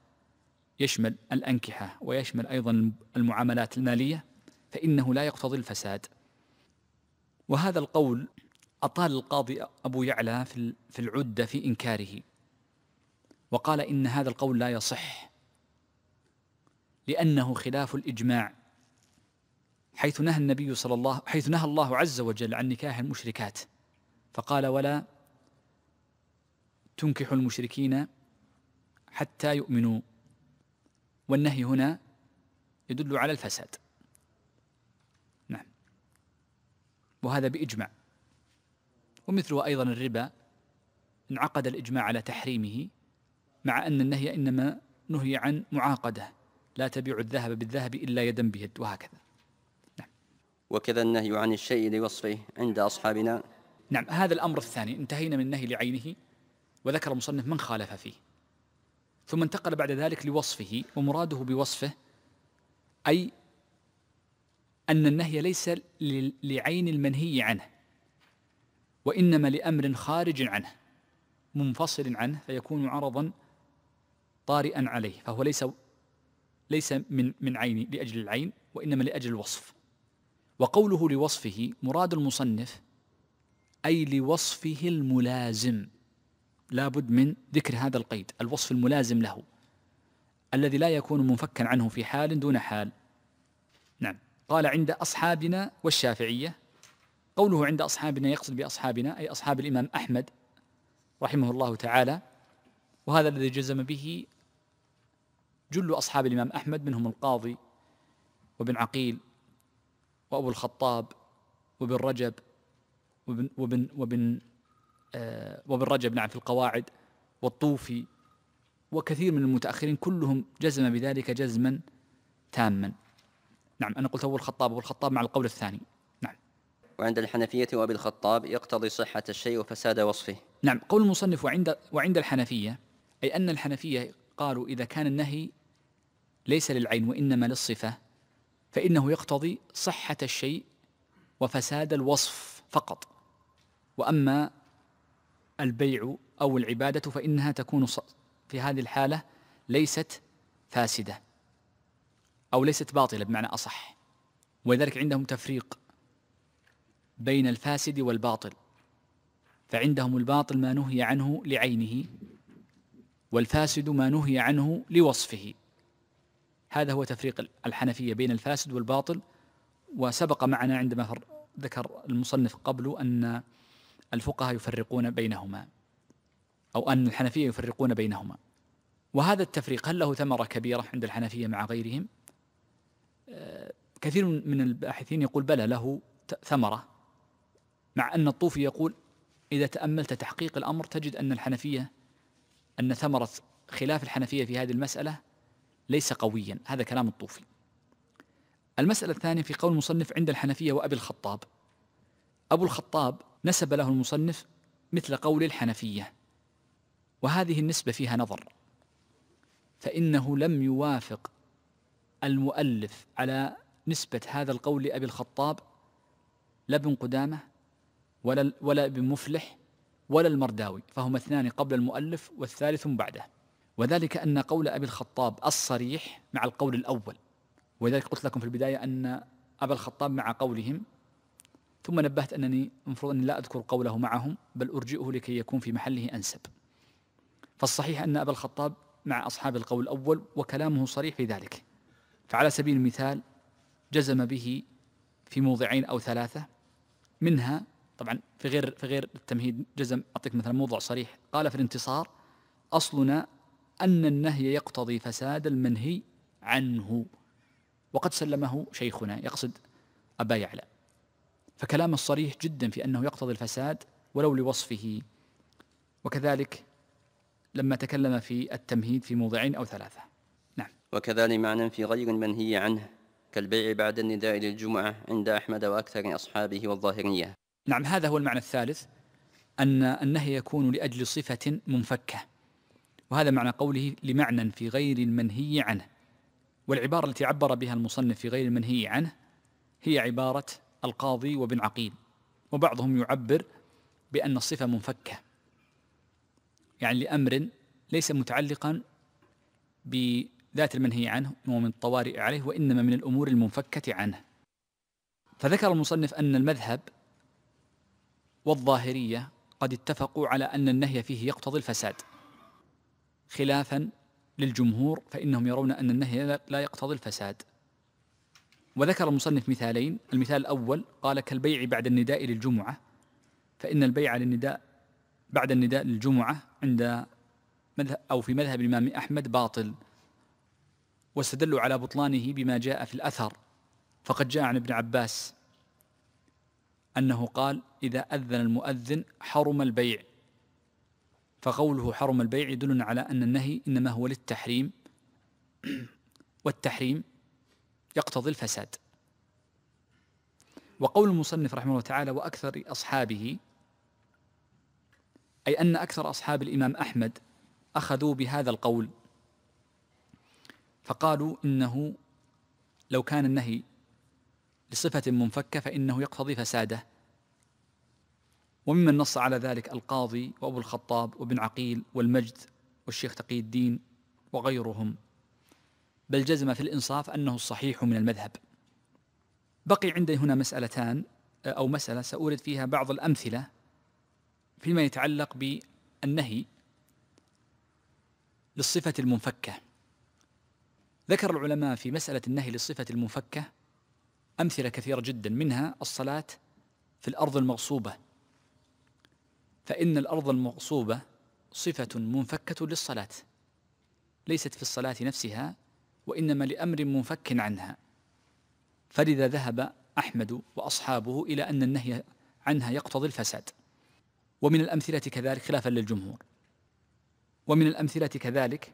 يشمل الأنكحة ويشمل أيضا المعاملات المالية فإنه لا يقتضي الفساد وهذا القول أطال القاضي أبو يعلى في العدة في إنكاره وقال إن هذا القول لا يصح لأنه خلاف الإجماع حيث نهى النبي صلى الله حيث نهى الله عز وجل عن نكاح المشركات فقال ولا تنكح المشركين حتى يؤمنوا والنهي هنا يدل على الفساد نعم وهذا بإجماع ومثله أيضا الربا انعقد الإجماع على تحريمه مع أن النهي إنما نهي عن معاقدة لا تبيع الذهب بالذهب إلا يدا بيد وهكذا نعم. وكذا النهي عن الشيء لوصفه عند أصحابنا نعم هذا الأمر الثاني انتهينا من النهي لعينه وذكر المصنف من خالف فيه ثم انتقل بعد ذلك لوصفه ومراده بوصفه أي أن النهي ليس لعين المنهي عنه وإنما لأمر خارج عنه منفصل عنه فيكون عرضا طارئا عليه فهو ليس ليس من من عين لاجل العين وانما لاجل الوصف وقوله لوصفه مراد المصنف اي لوصفه الملازم لابد من ذكر هذا القيد الوصف الملازم له الذي لا يكون منفكا عنه في حال دون حال نعم قال عند اصحابنا والشافعيه قوله عند اصحابنا يقصد باصحابنا اي اصحاب الامام احمد رحمه الله تعالى وهذا الذي جزم به جل أصحاب الإمام أحمد منهم القاضي وابن عقيل وأبو الخطاب وابن رجب وابن وابن وابن, آه وابن رجب نعم في القواعد والطوفي وكثير من المتأخرين كلهم جزم بذلك جزما تاما نعم أنا قلت أبو الخطاب أبو الخطاب مع القول الثاني نعم وعند الحنفية وأبي الخطاب يقتضي صحة الشيء وفساد وصفه نعم قول المصنف وعند وعند الحنفية أي أن الحنفية قالوا إذا كان النهي ليس للعين وإنما للصفة فإنه يقتضي صحة الشيء وفساد الوصف فقط وأما البيع أو العبادة فإنها تكون في هذه الحالة ليست فاسدة أو ليست باطلة بمعنى أصح ولذلك عندهم تفريق بين الفاسد والباطل فعندهم الباطل ما نهي عنه لعينه والفاسد ما نهي عنه لوصفه هذا هو تفريق الحنفية بين الفاسد والباطل وسبق معنا عندما ذكر المصنف قبل أن الفقهاء يفرقون بينهما أو أن الحنفية يفرقون بينهما وهذا التفريق هل له ثمرة كبيرة عند الحنفية مع غيرهم آه، كثير من الباحثين يقول بلى له ثمرة مع أن الطوفي يقول إذا تأملت تحقيق الأمر تجد أن الحنفية أن ثمرة خلاف الحنفية في هذه المسألة ليس قويا هذا كلام الطوفي المسألة الثانية في قول المصنف عند الحنفية وأبي الخطاب أبو الخطاب نسب له المصنف مثل قول الحنفية وهذه النسبة فيها نظر فإنه لم يوافق المؤلف على نسبة هذا القول لأبي الخطاب لا ابن قدامة ولا ولا ابن مفلح ولا المرداوي فهما اثنان قبل المؤلف والثالث بعده وذلك أن قول أبي الخطاب الصريح مع القول الأول ولذلك قلت لكم في البداية أن أبا الخطاب مع قولهم ثم نبهت أنني المفروض أني لا أذكر قوله معهم بل أرجئه لكي يكون في محله أنسب فالصحيح أن أبا الخطاب مع أصحاب القول الأول وكلامه صريح في ذلك فعلى سبيل المثال جزم به في موضعين أو ثلاثة منها طبعا في غير في غير التمهيد جزم أعطيك مثلا موضع صريح قال في الانتصار أصلنا أن النهي يقتضي فساد المنهي عنه وقد سلمه شيخنا يقصد أبا يعلى فكلام الصريح جدا في أنه يقتضي الفساد ولو لوصفه وكذلك لما تكلم في التمهيد في موضعين أو ثلاثة نعم وكذلك معنى في غير المنهي عنه كالبيع بعد النداء للجمعة عند أحمد وأكثر أصحابه والظاهرية نعم هذا هو المعنى الثالث أن النهي يكون لأجل صفة منفكة وهذا معنى قوله لمعنى في غير المنهي عنه والعبارة التي عبر بها المصنف في غير المنهي عنه هي عبارة القاضي وابن عقيل وبعضهم يعبر بأن الصفة منفكة يعني لأمر ليس متعلقا بذات المنهي عنه ومن الطوارئ عليه وإنما من الأمور المنفكة عنه فذكر المصنف أن المذهب والظاهرية قد اتفقوا على أن النهي فيه يقتضي الفساد خلافا للجمهور فإنهم يرون أن النهي لا يقتضي الفساد وذكر المصنف مثالين المثال الأول قال كالبيع بعد النداء للجمعة فإن البيع للنداء بعد النداء للجمعة عند مذهب أو في مذهب الإمام أحمد باطل واستدلوا على بطلانه بما جاء في الأثر فقد جاء عن ابن عباس أنه قال إذا أذن المؤذن حرم البيع فقوله حرم البيع يدلنا على أن النهي إنما هو للتحريم [CLEARS THROAT] والتحريم يقتضي الفساد وقول المصنف رحمه الله تعالى وأكثر أصحابه أي أن أكثر أصحاب الإمام أحمد أخذوا بهذا القول فقالوا إنه لو كان النهي لصفة منفكة فإنه يقتضي فساده وممن نص على ذلك القاضي وأبو الخطاب وابن عقيل والمجد والشيخ تقي الدين وغيرهم بل جزم في الإنصاف أنه الصحيح من المذهب بقي عندي هنا مسألتان آه، أو مسألة سأورد فيها بعض الأمثلة فيما يتعلق بالنهي للصفة المنفكة ذكر العلماء في مسألة النهي للصفة المنفكة أمثلة كثيرة جدا منها الصلاة في الأرض المغصوبة فإن الأرض المغصوبة صفة منفكة للصلاة ليست في الصلاة نفسها وإنما لأمر منفك عنها فلذا ذهب أحمد وأصحابه إلى أن النهي عنها يقتضي الفساد ومن الأمثلة كذلك خلافا للجمهور ومن الأمثلة كذلك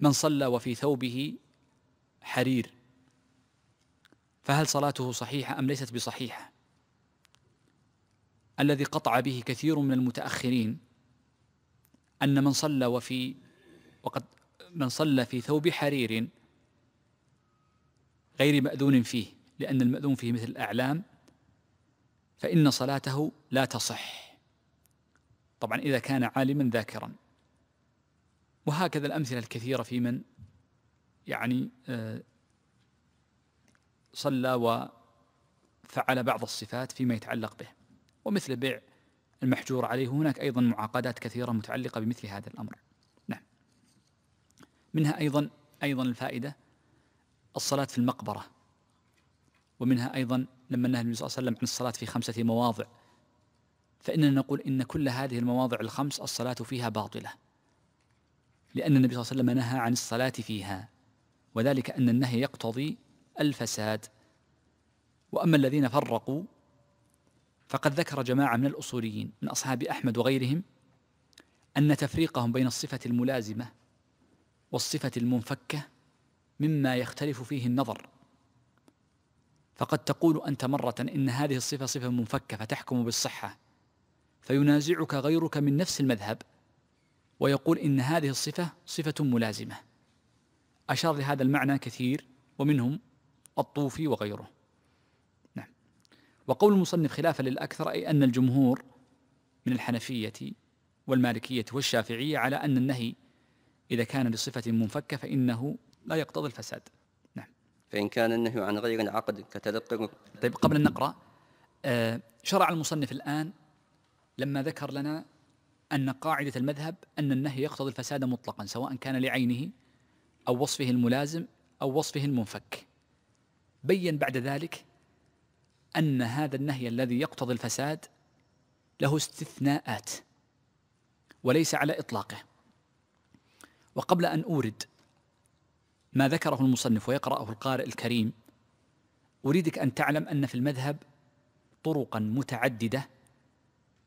من صلى وفي ثوبه حرير فهل صلاته صحيحة أم ليست بصحيحة الذي قطع به كثير من المتأخرين أن من صلى وفي وقد من صلى في ثوب حرير غير مأذون فيه لأن المأذون فيه مثل الأعلام فإن صلاته لا تصح طبعا إذا كان عالما ذاكرا وهكذا الأمثلة الكثيرة في من يعني آه، صلى وفعل بعض الصفات فيما يتعلق به ومثل بيع المحجور عليه هناك أيضا معاقدات كثيرة متعلقة بمثل هذا الأمر نعم منها أيضا أيضا الفائدة الصلاة في المقبرة ومنها أيضا لما نهى النبي صلى الله عليه وسلم عن الصلاة في خمسة مواضع فإننا نقول إن كل هذه المواضع الخمس الصلاة فيها باطلة لأن النبي صلى الله عليه وسلم نهى عن الصلاة فيها وذلك أن النهي يقتضي الفساد وأما الذين فرقوا فقد ذكر جماعة من الأصوليين من أصحاب أحمد وغيرهم أن تفريقهم بين الصفة الملازمة والصفة المنفكة مما يختلف فيه النظر فقد تقول أنت مرة إن هذه الصفة صفة منفكة فتحكم بالصحة فينازعك غيرك من نفس المذهب ويقول إن هذه الصفة صفة ملازمة أشار لهذا المعنى كثير ومنهم الطوفي وغيره وقول المصنف خلافا للأكثر أي أن الجمهور من الحنفية والمالكية والشافعية على أن النهي إذا كان لصفة منفكة فإنه لا يقتضي الفساد نعم فإن كان النهي عن غير العقد كتذكر طيب قبل أن نقرأ آه شرع المصنف الآن لما ذكر لنا أن قاعدة المذهب أن النهي يقتضي الفساد مطلقا سواء كان لعينه أو وصفه الملازم أو وصفه المنفك بين بعد ذلك أن هذا النهي الذي يقتضي الفساد له استثناءات وليس على إطلاقه وقبل أن أورد ما ذكره المصنف ويقرأه القارئ الكريم أريدك أن تعلم أن في المذهب طرقا متعددة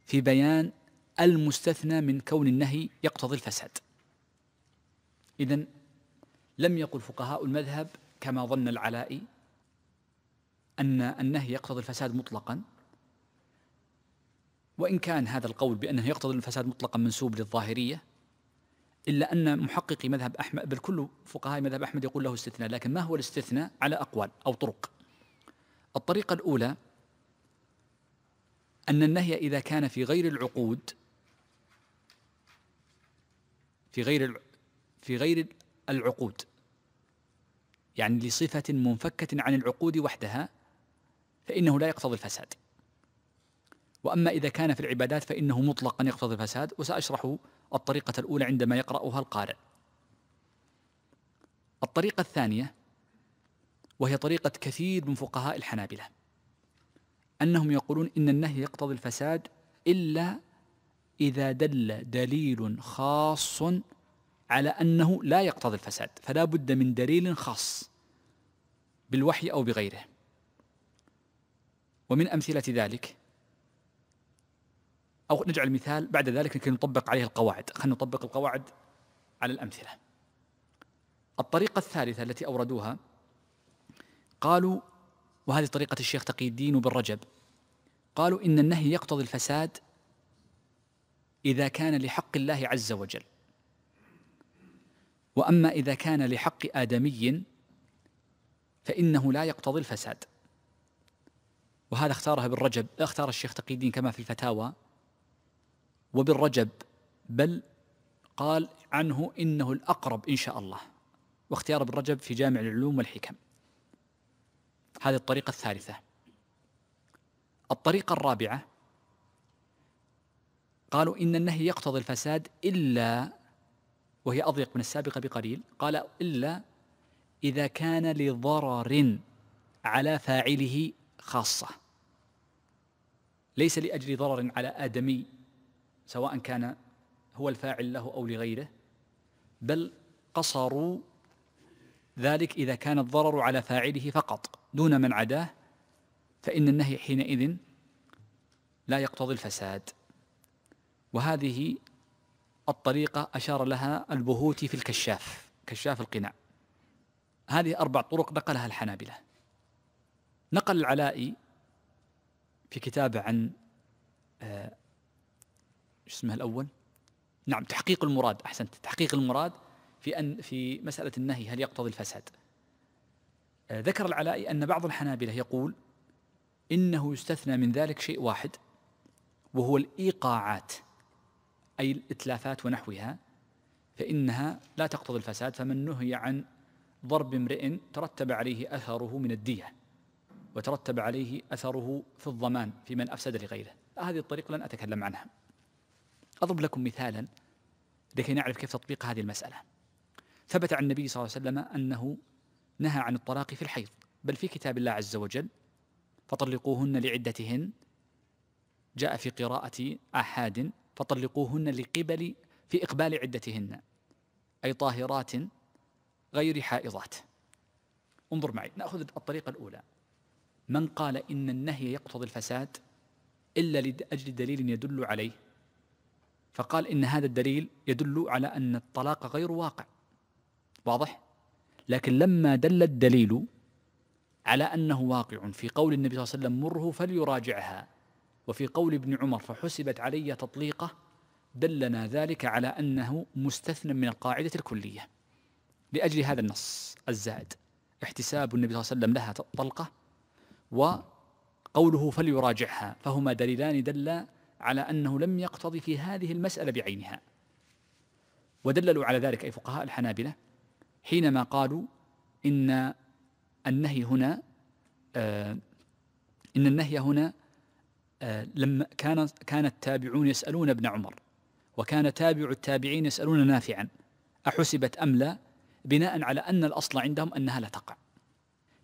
في بيان المستثنى من كون النهي يقتضي الفساد إذا لم يقل فقهاء المذهب كما ظن العلائي أن النهي يقتضي الفساد مطلقا وإن كان هذا القول بأنه يقتضي الفساد مطلقا منسوب للظاهرية إلا أن محققي مذهب أحمد بل كل فقهاء مذهب أحمد يقول له استثناء لكن ما هو الاستثناء على أقوال أو طرق الطريقة الأولى أن النهي إذا كان في غير العقود في غير في غير العقود يعني لصفة منفكة عن العقود وحدها فإنه لا يقتضي الفساد وأما إذا كان في العبادات فإنه مطلقا يقتضي الفساد وسأشرح الطريقة الأولى عندما يقرأها القارئ الطريقة الثانية وهي طريقة كثير من فقهاء الحنابلة أنهم يقولون إن النهي يقتضي الفساد إلا إذا دل دليل خاص على أنه لا يقتضي الفساد فلا بد من دليل خاص بالوحي أو بغيره ومن أمثلة ذلك أو نجعل مثال بعد ذلك لكي نطبق عليه القواعد خلينا نطبق القواعد على الأمثلة الطريقة الثالثة التي أوردوها قالوا وهذه طريقة الشيخ تقي الدين وبن رجب قالوا إن النهي يقتضي الفساد إذا كان لحق الله عز وجل وأما إذا كان لحق آدمي فإنه لا يقتضي الفساد وهذا اختارها بالرجب اختار الشيخ تقي الدين كما في الفتاوى وبالرجب بل قال عنه انه الاقرب ان شاء الله واختيار بالرجب في جامع العلوم والحكم هذه الطريقه الثالثه الطريقه الرابعه قالوا ان النهي يقتضي الفساد الا وهي اضيق من السابقه بقليل قال الا اذا كان لضرر على فاعله خاصه ليس لأجل ضرر على آدمي سواء كان هو الفاعل له أو لغيره بل قصروا ذلك إذا كان الضرر على فاعله فقط دون من عداه فإن النهي حينئذ لا يقتضي الفساد وهذه الطريقة أشار لها البهوتي في الكشاف كشاف القناع هذه أربع طرق نقلها الحنابلة نقل العلائي في كتابه عن آه، شو اسمه الاول؟ نعم تحقيق المراد احسنت تحقيق المراد في ان في مساله النهي هل يقتضي الفساد؟ آه، ذكر العلائي ان بعض الحنابله يقول انه يستثنى من ذلك شيء واحد وهو الايقاعات اي الاتلافات ونحوها فانها لا تقتضي الفساد فمن نهي عن ضرب امرئ ترتب عليه اثره من الديه وترتب عليه أثره في الضمان في من أفسد لغيره هذه الطريقة لن أتكلم عنها أضرب لكم مثالا لكي نعرف كيف تطبيق هذه المسألة ثبت عن النبي صلى الله عليه وسلم أنه نهى عن الطلاق في الحيض بل في كتاب الله عز وجل فطلقوهن لعدتهن جاء في قراءة أحاد فطلقوهن لقبل في إقبال عدتهن أي طاهرات غير حائضات انظر معي نأخذ الطريقة الأولى من قال إن النهي يقتضي الفساد إلا لأجل دليل يدل عليه فقال إن هذا الدليل يدل على أن الطلاق غير واقع واضح؟ لكن لما دل الدليل على أنه واقع في قول النبي صلى الله عليه وسلم مره فليراجعها وفي قول ابن عمر فحسبت علي تطليقه دلنا ذلك على أنه مستثنى من القاعدة الكلية لأجل هذا النص الزائد احتساب النبي صلى الله عليه وسلم لها طلقة وقوله فليراجعها فهما دليلان دلا على أنه لم يقتضي في هذه المسألة بعينها ودللوا على ذلك أي فقهاء الحنابلة حينما قالوا إن النهي هنا آه إن النهي هنا آه لما كان كان التابعون يسألون ابن عمر وكان تابع التابعين يسألون نافعا أحسبت أم لا بناء على أن الأصل عندهم أنها لا تقع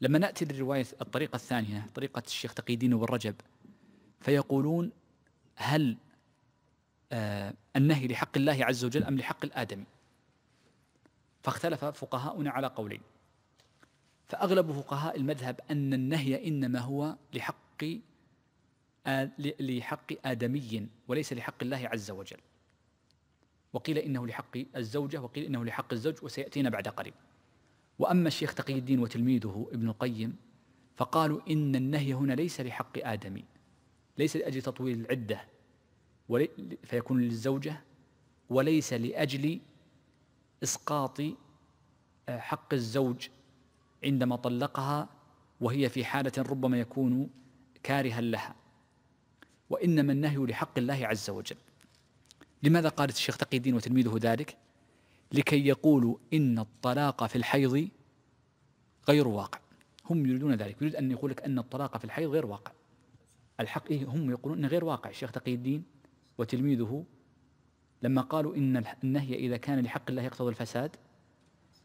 لما ناتي للروايه الطريقه الثانيه طريقه الشيخ تقي الدين بن فيقولون هل آه النهي لحق الله عز وجل ام لحق الادمي؟ فاختلف فقهاؤنا على قولين فاغلب فقهاء المذهب ان النهي انما هو لحق آه لحق ادمي وليس لحق الله عز وجل وقيل انه لحق الزوجه وقيل انه لحق الزوج وسياتينا بعد قليل وأما الشيخ تقي الدين وتلميذه ابن القيم فقالوا إن النهي هنا ليس لحق آدمي ليس لأجل تطويل العدة فيكون للزوجة وليس لأجل إسقاط آه، حق الزوج عندما طلقها وهي في حالة ربما يكون كارها لها وإنما النهي لحق الله عز وجل لماذا قالت الشيخ تقي الدين وتلميذه ذلك؟ لكي يقولوا إن الطلاق في الحيض غير واقع هم يريدون ذلك يريد أن يقول لك أن الطلاق في الحيض غير واقع الحق إيه هم يقولون إنه غير واقع الشيخ تقي الدين وتلميذه لما قالوا إن النهي إذا كان لحق الله يقتضي الفساد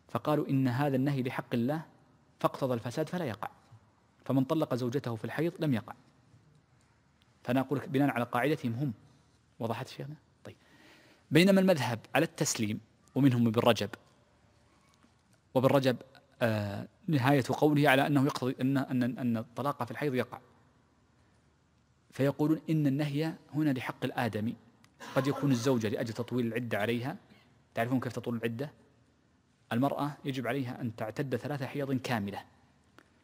فقالوا إن هذا النهي لحق الله فاقتضى الفساد فلا يقع فمن طلق زوجته في الحيض لم يقع فأنا أقول لك بناء على قاعدتهم هم وضحت شيخنا طيب بينما المذهب على التسليم ومنهم ابن رجب وابن رجب آه، نهاية قوله على أنه يقتضي أن أن أن الطلاق في الحيض يقع فيقولون إن النهي هنا لحق الآدمي قد يكون الزوجة لأجل تطويل العدة عليها تعرفون كيف تطول العدة المرأة يجب عليها أن تعتد ثلاثة حيض كاملة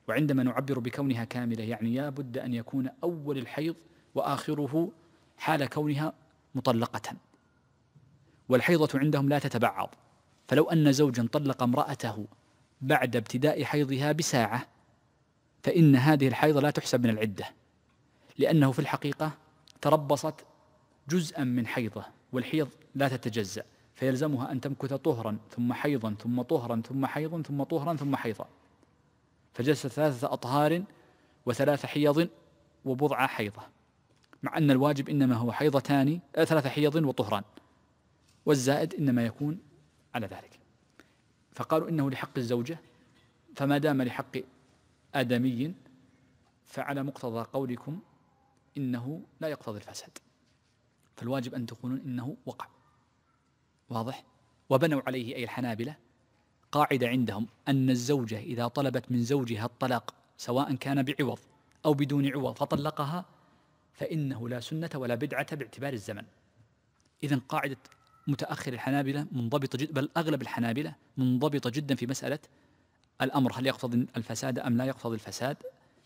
وعندما نعبر بكونها كاملة يعني لابد أن يكون أول الحيض وآخره حال كونها مطلقة والحيضة عندهم لا تتبعض فلو أن زوجا طلق امرأته بعد ابتداء حيضها بساعة فإن هذه الحيضة لا تحسب من العدة لأنه في الحقيقة تربصت جزءا من حيضه والحيض لا تتجزأ فيلزمها أن تمكث طهرا ثم حيضا ثم طهرا ثم حيضا ثم طهرا ثم حيضا فجلست ثلاثة أطهار وثلاث حيض وبضع حيضة مع أن الواجب إنما هو حيضتان آه، ثلاث حيض وطهران والزائد إنما يكون على ذلك فقالوا إنه لحق الزوجة فما دام لحق آدمي فعلى مقتضى قولكم إنه لا يقتضي الفساد فالواجب أن تقولون إنه وقع واضح وبنوا عليه أي الحنابلة قاعدة عندهم أن الزوجة إذا طلبت من زوجها الطلاق سواء كان بعوض أو بدون عوض فطلقها فإنه لا سنة ولا بدعة باعتبار الزمن إذا قاعدة متأخر الحنابلة منضبطة جدا بل أغلب الحنابلة منضبطة جدا في مسألة الأمر هل يقتضي الفساد أم لا يقتضي الفساد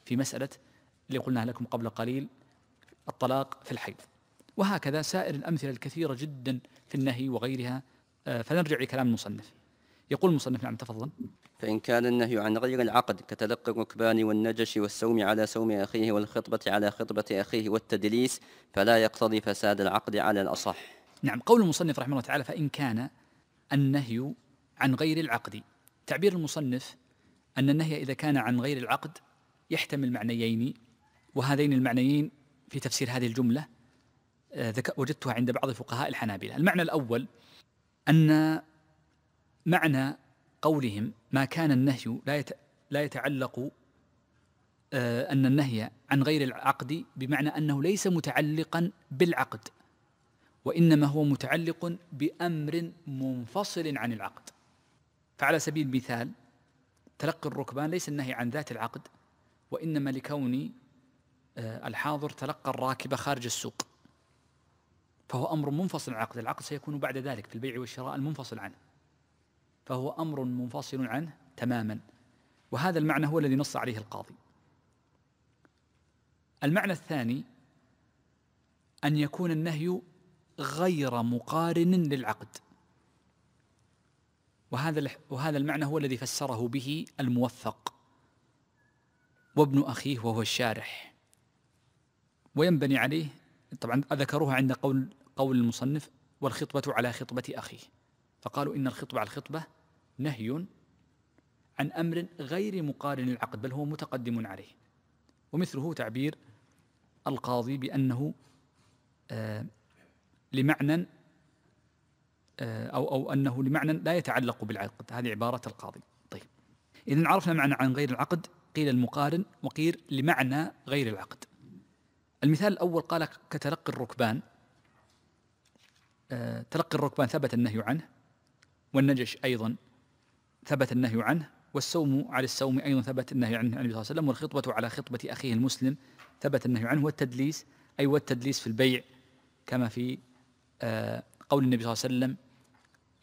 في مسألة اللي قلناها لكم قبل قليل الطلاق في الحيض وهكذا سائر الأمثلة الكثيرة جدا في النهي وغيرها آه، فنرجع لكلام المصنف يقول المصنف نعم تفضل فإن كان النهي عن غير العقد كتلقي الركبان والنجش والسوم على سوم أخيه والخطبة على خطبة أخيه والتدليس فلا يقتضي فساد العقد على الأصح نعم قول المصنف رحمه الله تعالى فإن كان النهي عن غير العقد تعبير المصنف أن النهي إذا كان عن غير العقد يحتمل معنيين وهذين المعنيين في تفسير هذه الجملة آه، وجدتها عند بعض فقهاء الحنابلة المعنى الأول أن معنى قولهم ما كان النهي لا لا يتعلق آه، أن النهي عن غير العقد بمعنى أنه ليس متعلقا بالعقد وإنما هو متعلق بأمر منفصل عن العقد فعلى سبيل المثال تلقي الركبان ليس النهي عن ذات العقد وإنما لكون آه، الحاضر تلقى الراكب خارج السوق فهو أمر منفصل عن العقد العقد سيكون بعد ذلك في البيع والشراء المنفصل عنه فهو أمر منفصل عنه تماما وهذا المعنى هو الذي نص عليه القاضي المعنى الثاني أن يكون النهي غير مقارن للعقد وهذا وهذا المعنى هو الذي فسره به الموفق وابن اخيه وهو الشارح وينبني عليه طبعا ذكروها عند قول قول المصنف والخطبه على خطبه اخيه فقالوا ان الخطبه على الخطبه نهي عن امر غير مقارن للعقد بل هو متقدم عليه ومثله تعبير القاضي بانه آه لمعنى آه، أو أو أنه لمعنى لا يتعلق بالعقد هذه عبارة القاضي طيب إذا عرفنا معنى عن غير العقد قيل المقارن وقيل لمعنى غير العقد المثال الأول قال كتلقي الركبان آه، تلقي الركبان ثبت النهي عنه والنجش أيضا ثبت النهي عنه والسوم على السوم أيضا ثبت النهي عنه النبي صلى الله عليه وسلم والخطبة على خطبة أخيه المسلم ثبت النهي عنه والتدليس أي والتدليس في البيع كما في آه، قول النبي صلى الله عليه وسلم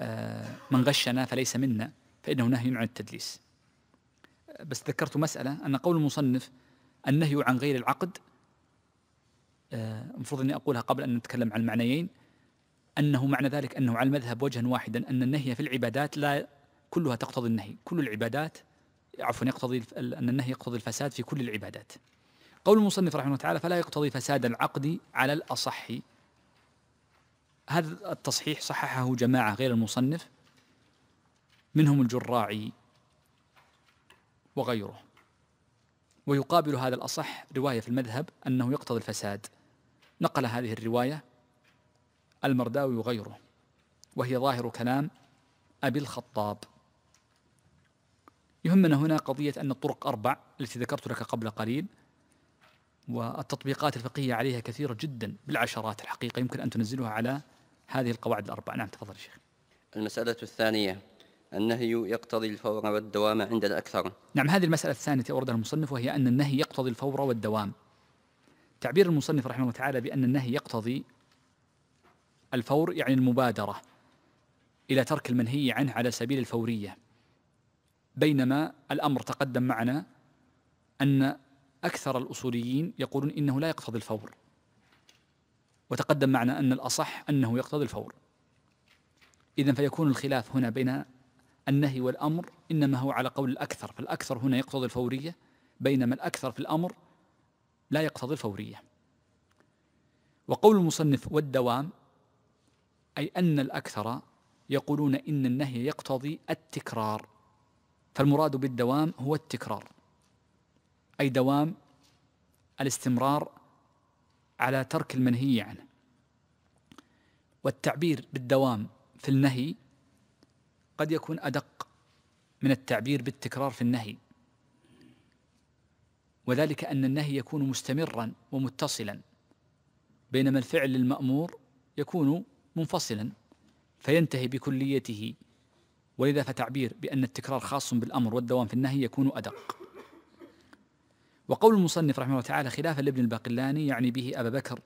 آه، من غشنا فليس منا فإنه نهي عن التدليس بس ذكرت مسألة أن قول المصنف النهي عن غير العقد آه، المفروض أني أقولها قبل أن نتكلم عن المعنيين أنه معنى ذلك أنه على المذهب وجها واحدا أن النهي في العبادات لا كلها تقتضي النهي كل العبادات عفوا يقتضي أن النهي يقتضي الفساد في كل العبادات قول المصنف رحمه الله تعالى فلا يقتضي فساد العقد على الأصح هذا التصحيح صححه جماعة غير المصنف منهم الجراعي وغيره ويقابل هذا الأصح رواية في المذهب أنه يقتضي الفساد نقل هذه الرواية المرداوي وغيره وهي ظاهر كلام أبي الخطاب يهمنا هنا قضية أن الطرق أربع التي ذكرت لك قبل قليل والتطبيقات الفقهية عليها كثيرة جدا بالعشرات الحقيقة يمكن أن تنزلها على هذه القواعد الأربعة نعم تفضل يا شيخ المسألة الثانية النهي يقتضي الفور والدوام عند الأكثر نعم هذه المسألة الثانية التي أوردها المصنف وهي أن النهي يقتضي الفور والدوام تعبير المصنف رحمه الله تعالى بأن النهي يقتضي الفور يعني المبادرة إلى ترك المنهي عنه على سبيل الفورية بينما الأمر تقدم معنا أن أكثر الأصوليين يقولون إنه لا يقتضي الفور وتقدم معنا أن الأصح أنه يقتضي الفور إذا فيكون الخلاف هنا بين النهي والأمر إنما هو على قول الأكثر فالأكثر هنا يقتضي الفورية بينما الأكثر في الأمر لا يقتضي الفورية وقول المصنف والدوام أي أن الأكثر يقولون إن النهي يقتضي التكرار فالمراد بالدوام هو التكرار أي دوام الاستمرار على ترك المنهي عنه والتعبير بالدوام في النهي قد يكون أدق من التعبير بالتكرار في النهي وذلك أن النهي يكون مستمرا ومتصلا بينما الفعل للمأمور يكون منفصلا فينتهي بكليته ولذا فتعبير بأن التكرار خاص بالأمر والدوام في النهي يكون أدق وقول المصنف رحمه الله تعالى خلافا لابن الباقلاني يعني به أبا بكر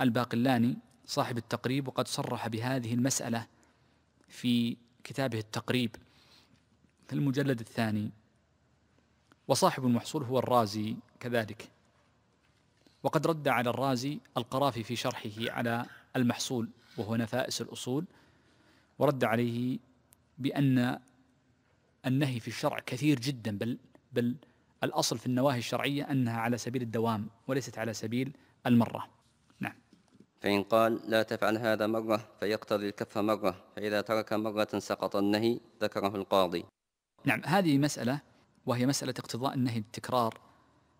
الباقلاني صاحب التقريب وقد صرح بهذه المسألة في كتابه التقريب في المجلد الثاني وصاحب المحصول هو الرازي كذلك وقد رد على الرازي القرافي في شرحه على المحصول وهو نفائس الأصول ورد عليه بأن النهي في الشرع كثير جدا بل بل الأصل في النواهي الشرعية أنها على سبيل الدوام وليست على سبيل المرة نعم فإن قال لا تفعل هذا مرة فيقتضي الكف مرة فإذا ترك مرة سقط النهي ذكره القاضي نعم هذه مسألة وهي مسألة اقتضاء النهي بالتكرار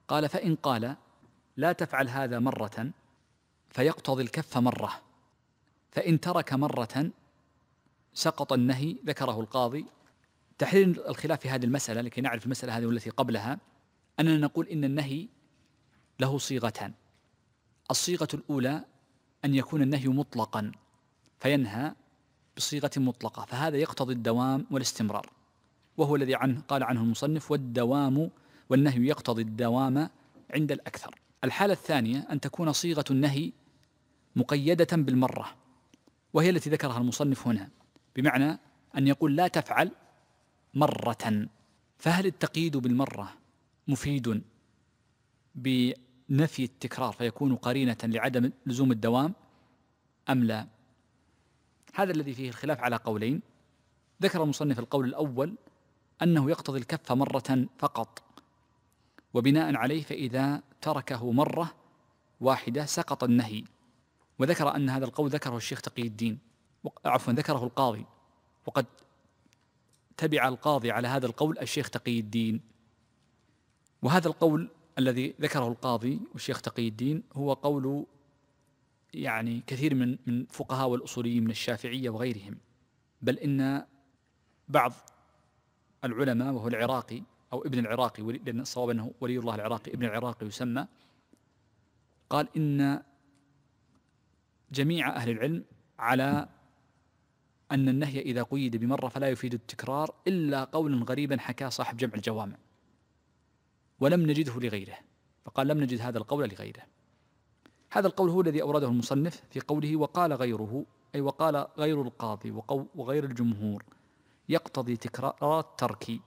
قال فإن قال لا تفعل هذا مرة فيقتضي الكف مرة فإن ترك مرة سقط النهي ذكره القاضي تحرير الخلاف في هذه المسألة لكي نعرف المسألة هذه والتي قبلها أننا نقول إن النهي له صيغتان الصيغة الأولى أن يكون النهي مطلقا فينهى بصيغة مطلقة فهذا يقتضي الدوام والاستمرار وهو الذي عنه قال عنه المصنف والدوام والنهي يقتضي الدوام عند الأكثر الحالة الثانية أن تكون صيغة النهي مقيدة بالمرة وهي التي ذكرها المصنف هنا بمعنى أن يقول لا تفعل مرة فهل التقييد بالمرة مفيد بنفي التكرار فيكون قرينة لعدم لزوم الدوام أم لا هذا الذي فيه الخلاف على قولين ذكر المصنف القول الأول أنه يقتضي الكف مرة فقط وبناء عليه فإذا تركه مرة واحدة سقط النهي وذكر أن هذا القول ذكره الشيخ تقي الدين عفوا ذكره القاضي وقد تبع القاضي على هذا القول الشيخ تقي الدين وهذا القول الذي ذكره القاضي والشيخ تقي الدين هو قول يعني كثير من من فقهاء والاصوليين من الشافعيه وغيرهم بل ان بعض العلماء وهو العراقي او ابن العراقي لان الصواب انه ولي الله العراقي ابن العراقي يسمى قال ان جميع اهل العلم على أن النهي إذا قيد بمرة فلا يفيد التكرار إلا قولا غريبا حكاه صاحب جمع الجوامع ولم نجده لغيره فقال لم نجد هذا القول لغيره هذا القول هو الذي أورده المصنف في قوله وقال غيره أي وقال غير القاضي وغير الجمهور يقتضي تكرار التركي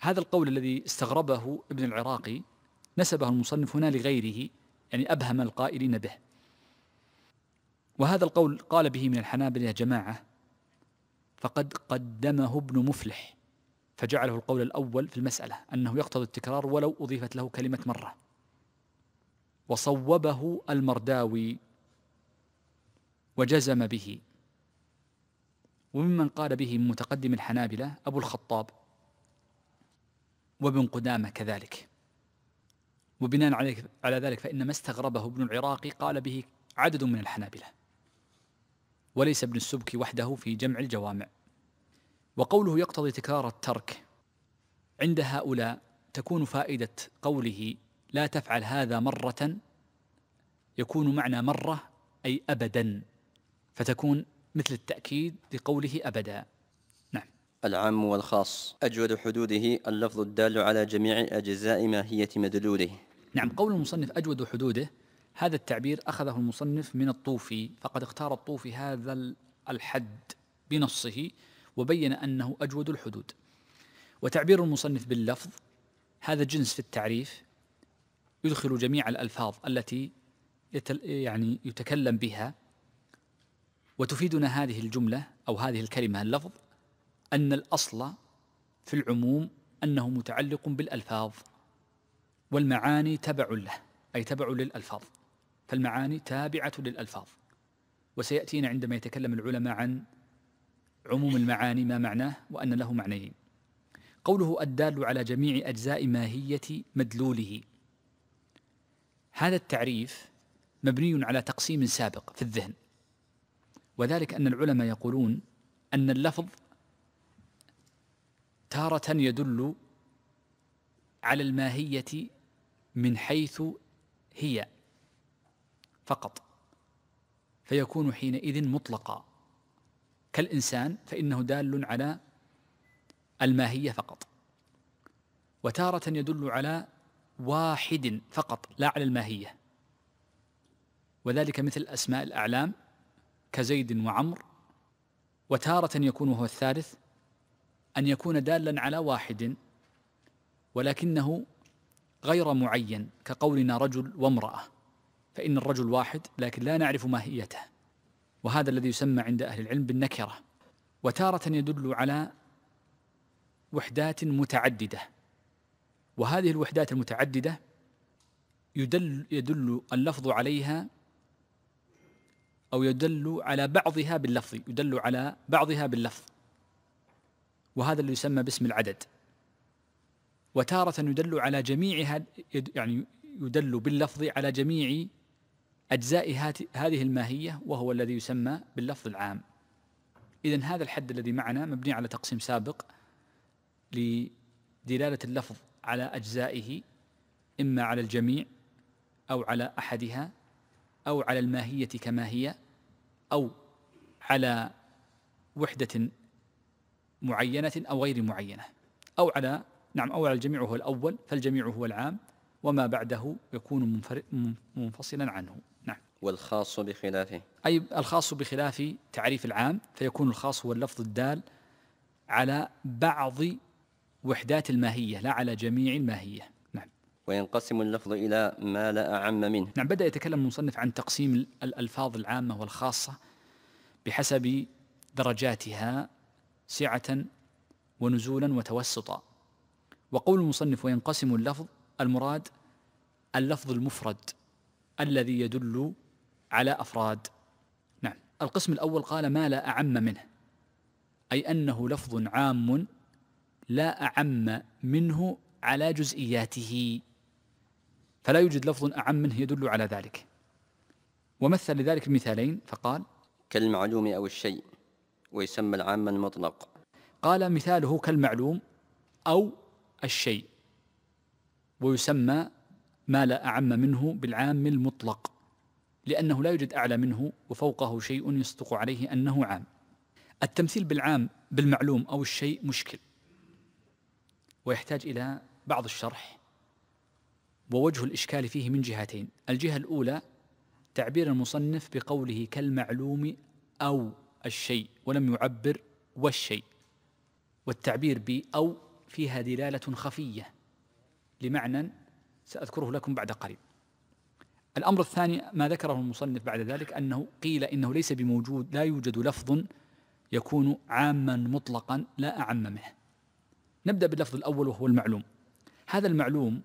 هذا القول الذي استغربه ابن العراقي نسبه المصنف هنا لغيره يعني أبهم القائلين به وهذا القول قال به من الحنابلة جماعة فقد قدمه ابن مفلح فجعله القول الأول في المسألة أنه يقتضي التكرار ولو أضيفت له كلمة مرة وصوبه المرداوي وجزم به وممن قال به من متقدم الحنابلة أبو الخطاب وابن قدامة كذلك وبناء على ذلك فإن ما استغربه ابن العراقي قال به عدد من الحنابلة وليس ابن السبكي وحده في جمع الجوامع وقوله يقتضي تكرار الترك عند هؤلاء تكون فائدة قوله لا تفعل هذا مرة يكون معنى مرة أي أبدا فتكون مثل التأكيد لقوله أبدا نعم العام والخاص أجود حدوده اللفظ الدال على جميع أجزاء ماهية مدلوله نعم قول المصنف أجود حدوده هذا التعبير أخذه المصنف من الطوفي فقد اختار الطوفي هذا الحد بنصه وبين أنه أجود الحدود وتعبير المصنف باللفظ هذا جنس في التعريف يدخل جميع الألفاظ التي يعني يتكلم بها وتفيدنا هذه الجملة أو هذه الكلمة اللفظ أن الأصل في العموم أنه متعلق بالألفاظ والمعاني تبع له أي تبع للألفاظ فالمعاني تابعة للألفاظ وسيأتينا عندما يتكلم العلماء عن عموم المعاني ما معناه وأن له معنيين قوله الدال على جميع أجزاء ماهية مدلوله هذا التعريف مبني على تقسيم سابق في الذهن وذلك أن العلماء يقولون أن اللفظ تارة يدل على الماهية من حيث هي فقط فيكون حينئذ مطلقا كالإنسان فإنه دال على الماهية فقط وتارة يدل على واحد فقط لا على الماهية وذلك مثل أسماء الأعلام كزيد وعمر وتارة يكون هو الثالث أن يكون دالا على واحد ولكنه غير معين كقولنا رجل وامرأة فإن الرجل واحد لكن لا نعرف ماهيته وهذا الذي يسمى عند أهل العلم بالنكرة وتارة يدل على وحدات متعددة وهذه الوحدات المتعددة يدل يدل اللفظ عليها أو يدل على بعضها باللفظ يدل على بعضها باللفظ وهذا اللي يسمى باسم العدد وتارة يدل على جميعها يعني يدل باللفظ على جميع أجزاء هذه الماهية وهو الذي يسمى باللفظ العام إذا هذا الحد الذي معنا مبني على تقسيم سابق لدلالة اللفظ على أجزائه إما على الجميع أو على أحدها أو على الماهية كما هي أو على وحدة معينة أو غير معينة أو على نعم أو على الجميع هو الأول فالجميع هو العام وما بعده يكون منفصلا عنه والخاص بخلافه أي الخاص بخلاف تعريف العام فيكون الخاص هو اللفظ الدال على بعض وحدات الماهية لا على جميع الماهية نعم وينقسم اللفظ إلى ما لا أعم منه نعم بدأ يتكلم المصنف عن تقسيم الألفاظ العامة والخاصة بحسب درجاتها سعة ونزولا وتوسطا وقول المصنف وينقسم اللفظ المراد اللفظ المفرد الذي يدل على أفراد نعم القسم الأول قال ما لا أعم منه أي أنه لفظ عام لا أعم منه على جزئياته فلا يوجد لفظ أعم منه يدل على ذلك ومثل لذلك مثالين فقال كالمعلوم أو الشيء ويسمى العام المطلق قال مثاله كالمعلوم أو الشيء ويسمى ما لا أعم منه بالعام المطلق لأنه لا يوجد أعلى منه وفوقه شيء يصدق عليه أنه عام التمثيل بالعام بالمعلوم أو الشيء مشكل ويحتاج إلى بعض الشرح ووجه الإشكال فيه من جهتين الجهة الأولى تعبير المصنف بقوله كالمعلوم أو الشيء ولم يعبر والشيء والتعبير ب أو فيها دلالة خفية لمعنى سأذكره لكم بعد قليل الأمر الثاني ما ذكره المصنف بعد ذلك أنه قيل إنه ليس بموجود لا يوجد لفظ يكون عاما مطلقا لا أعم منه نبدأ باللفظ الأول وهو المعلوم هذا المعلوم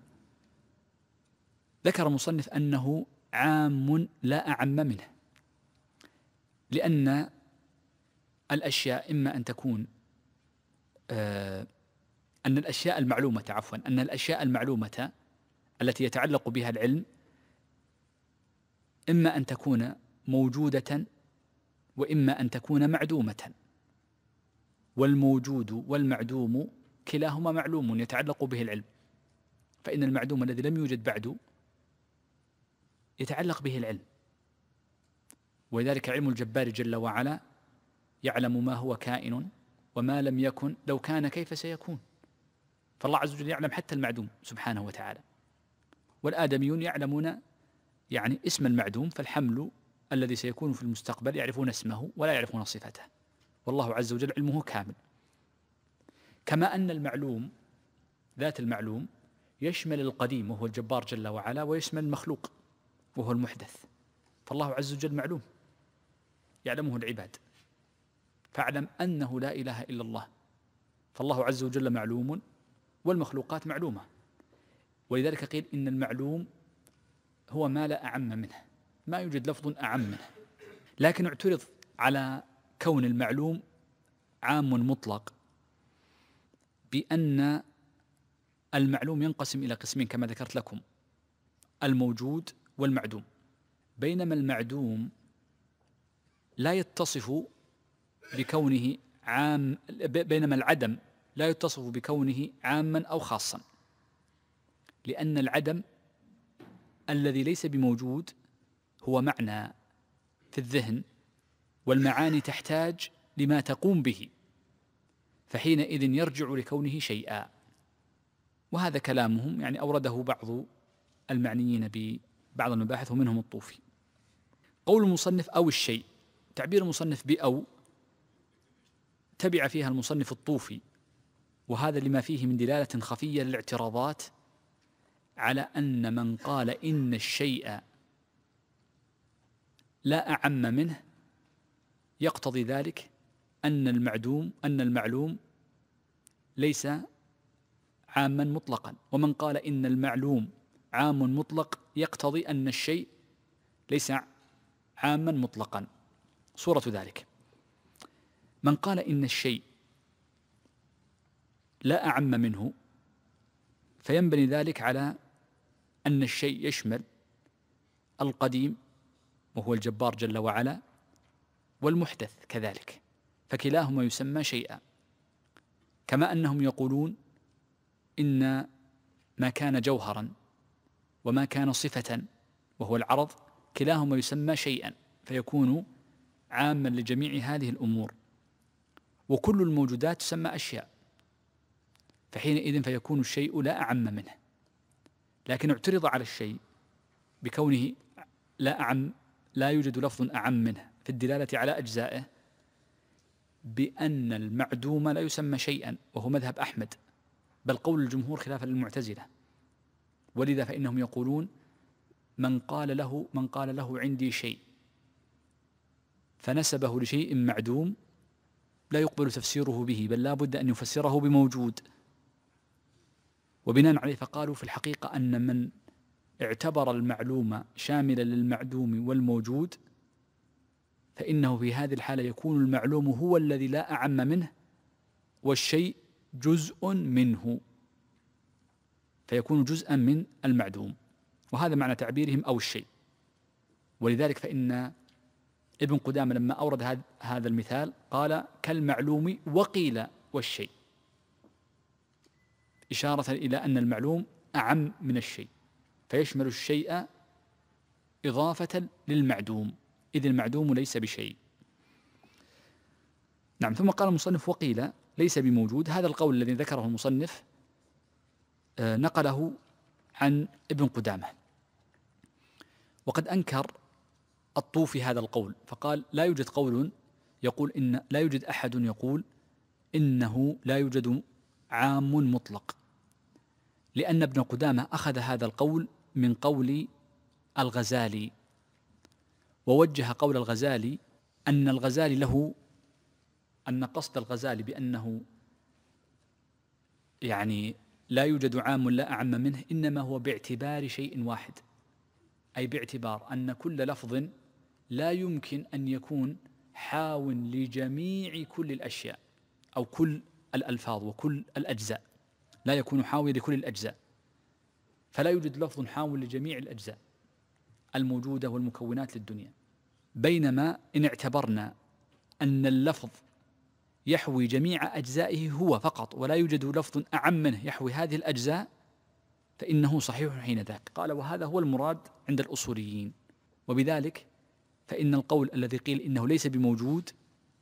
ذكر المصنف أنه عام لا أعم منه لأن الأشياء إما أن تكون آه أن الأشياء المعلومة عفوا أن الأشياء المعلومة التي يتعلق بها العلم إما أن تكون موجودة وإما أن تكون معدومة والموجود والمعدوم كلاهما معلوم يتعلق به العلم فإن المعدوم الذي لم يوجد بعد يتعلق به العلم ولذلك علم الجبار جل وعلا يعلم ما هو كائن وما لم يكن لو كان كيف سيكون فالله عز وجل يعلم حتى المعدوم سبحانه وتعالى والآدميون يعلمون يعني اسم المعدوم فالحمل الذي سيكون في المستقبل يعرفون اسمه ولا يعرفون صفته والله عز وجل علمه كامل كما أن المعلوم ذات المعلوم يشمل القديم وهو الجبار جل وعلا ويشمل المخلوق وهو المحدث فالله عز وجل معلوم يعلمه العباد فاعلم أنه لا إله إلا الله فالله عز وجل معلوم والمخلوقات معلومة ولذلك قيل إن المعلوم هو ما لا أعم منه ما يوجد لفظ أعم منه لكن اعترض على كون المعلوم عام مطلق بأن المعلوم ينقسم إلى قسمين كما ذكرت لكم الموجود والمعدوم بينما المعدوم لا يتصف بكونه عام بينما العدم لا يتصف بكونه عاما أو خاصا لأن العدم الذي ليس بموجود هو معنى في الذهن والمعاني تحتاج لما تقوم به فحينئذ يرجع لكونه شيئا وهذا كلامهم يعني أورده بعض المعنيين ببعض المباحث ومنهم الطوفي قول المصنف أو الشيء تعبير المصنف بأو تبع فيها المصنف الطوفي وهذا لما فيه من دلالة خفية للاعتراضات على أن من قال إن الشيء لا أعم منه يقتضي ذلك أن المعدوم أن المعلوم ليس عاما مطلقا ومن قال إن المعلوم عام مطلق يقتضي أن الشيء ليس عاما مطلقا صورة ذلك من قال إن الشيء لا أعم منه فينبني ذلك على أن الشيء يشمل القديم وهو الجبار جل وعلا والمحدث كذلك فكلاهما يسمى شيئا كما أنهم يقولون إن ما كان جوهرا وما كان صفة وهو العرض كلاهما يسمى شيئا فيكون عاما لجميع هذه الأمور وكل الموجودات تسمى أشياء فحينئذ فيكون الشيء لا أعم منه لكن اعترض على الشيء بكونه لا أعم لا يوجد لفظ أعم منه في الدلالة على أجزائه بأن المعدوم لا يسمى شيئا وهو مذهب أحمد بل قول الجمهور خلافا للمعتزلة ولذا فإنهم يقولون من قال له من قال له عندي شيء فنسبه لشيء معدوم لا يقبل تفسيره به بل لا بد أن يفسره بموجود وبناء عليه فقالوا في الحقيقة أن من اعتبر المعلومة شاملا للمعدوم والموجود فإنه في هذه الحالة يكون المعلوم هو الذي لا أعم منه والشيء جزء منه فيكون جزءا من المعدوم وهذا معنى تعبيرهم أو الشيء ولذلك فإن ابن قدامة لما أورد هذا المثال قال كالمعلوم وقيل والشيء إشارة إلى أن المعلوم أعم من الشيء فيشمل الشيء إضافة للمعدوم إذ المعدوم ليس بشيء نعم ثم قال المصنف وقيل ليس بموجود هذا القول الذي ذكره المصنف آه، نقله عن ابن قدامة وقد أنكر الطوفي هذا القول فقال لا يوجد قول يقول إن لا يوجد أحد يقول إنه لا يوجد عام مطلق لأن ابن قدامة أخذ هذا القول من قول الغزالي ووجه قول الغزالي أن الغزالي له أن قصد الغزالي بأنه يعني لا يوجد عام لا أعم منه إنما هو باعتبار شيء واحد أي باعتبار أن كل لفظ لا يمكن أن يكون حاو لجميع كل الأشياء أو كل الألفاظ وكل الأجزاء لا يكون حاوي لكل الأجزاء فلا يوجد لفظ حاوي لجميع الأجزاء الموجودة والمكونات للدنيا بينما إن اعتبرنا أن اللفظ يحوي جميع أجزائه هو فقط ولا يوجد لفظ أعم منه يحوي هذه الأجزاء فإنه صحيح حين ذاك قال وهذا هو المراد عند الأصوليين وبذلك فإن القول الذي قيل إنه ليس بموجود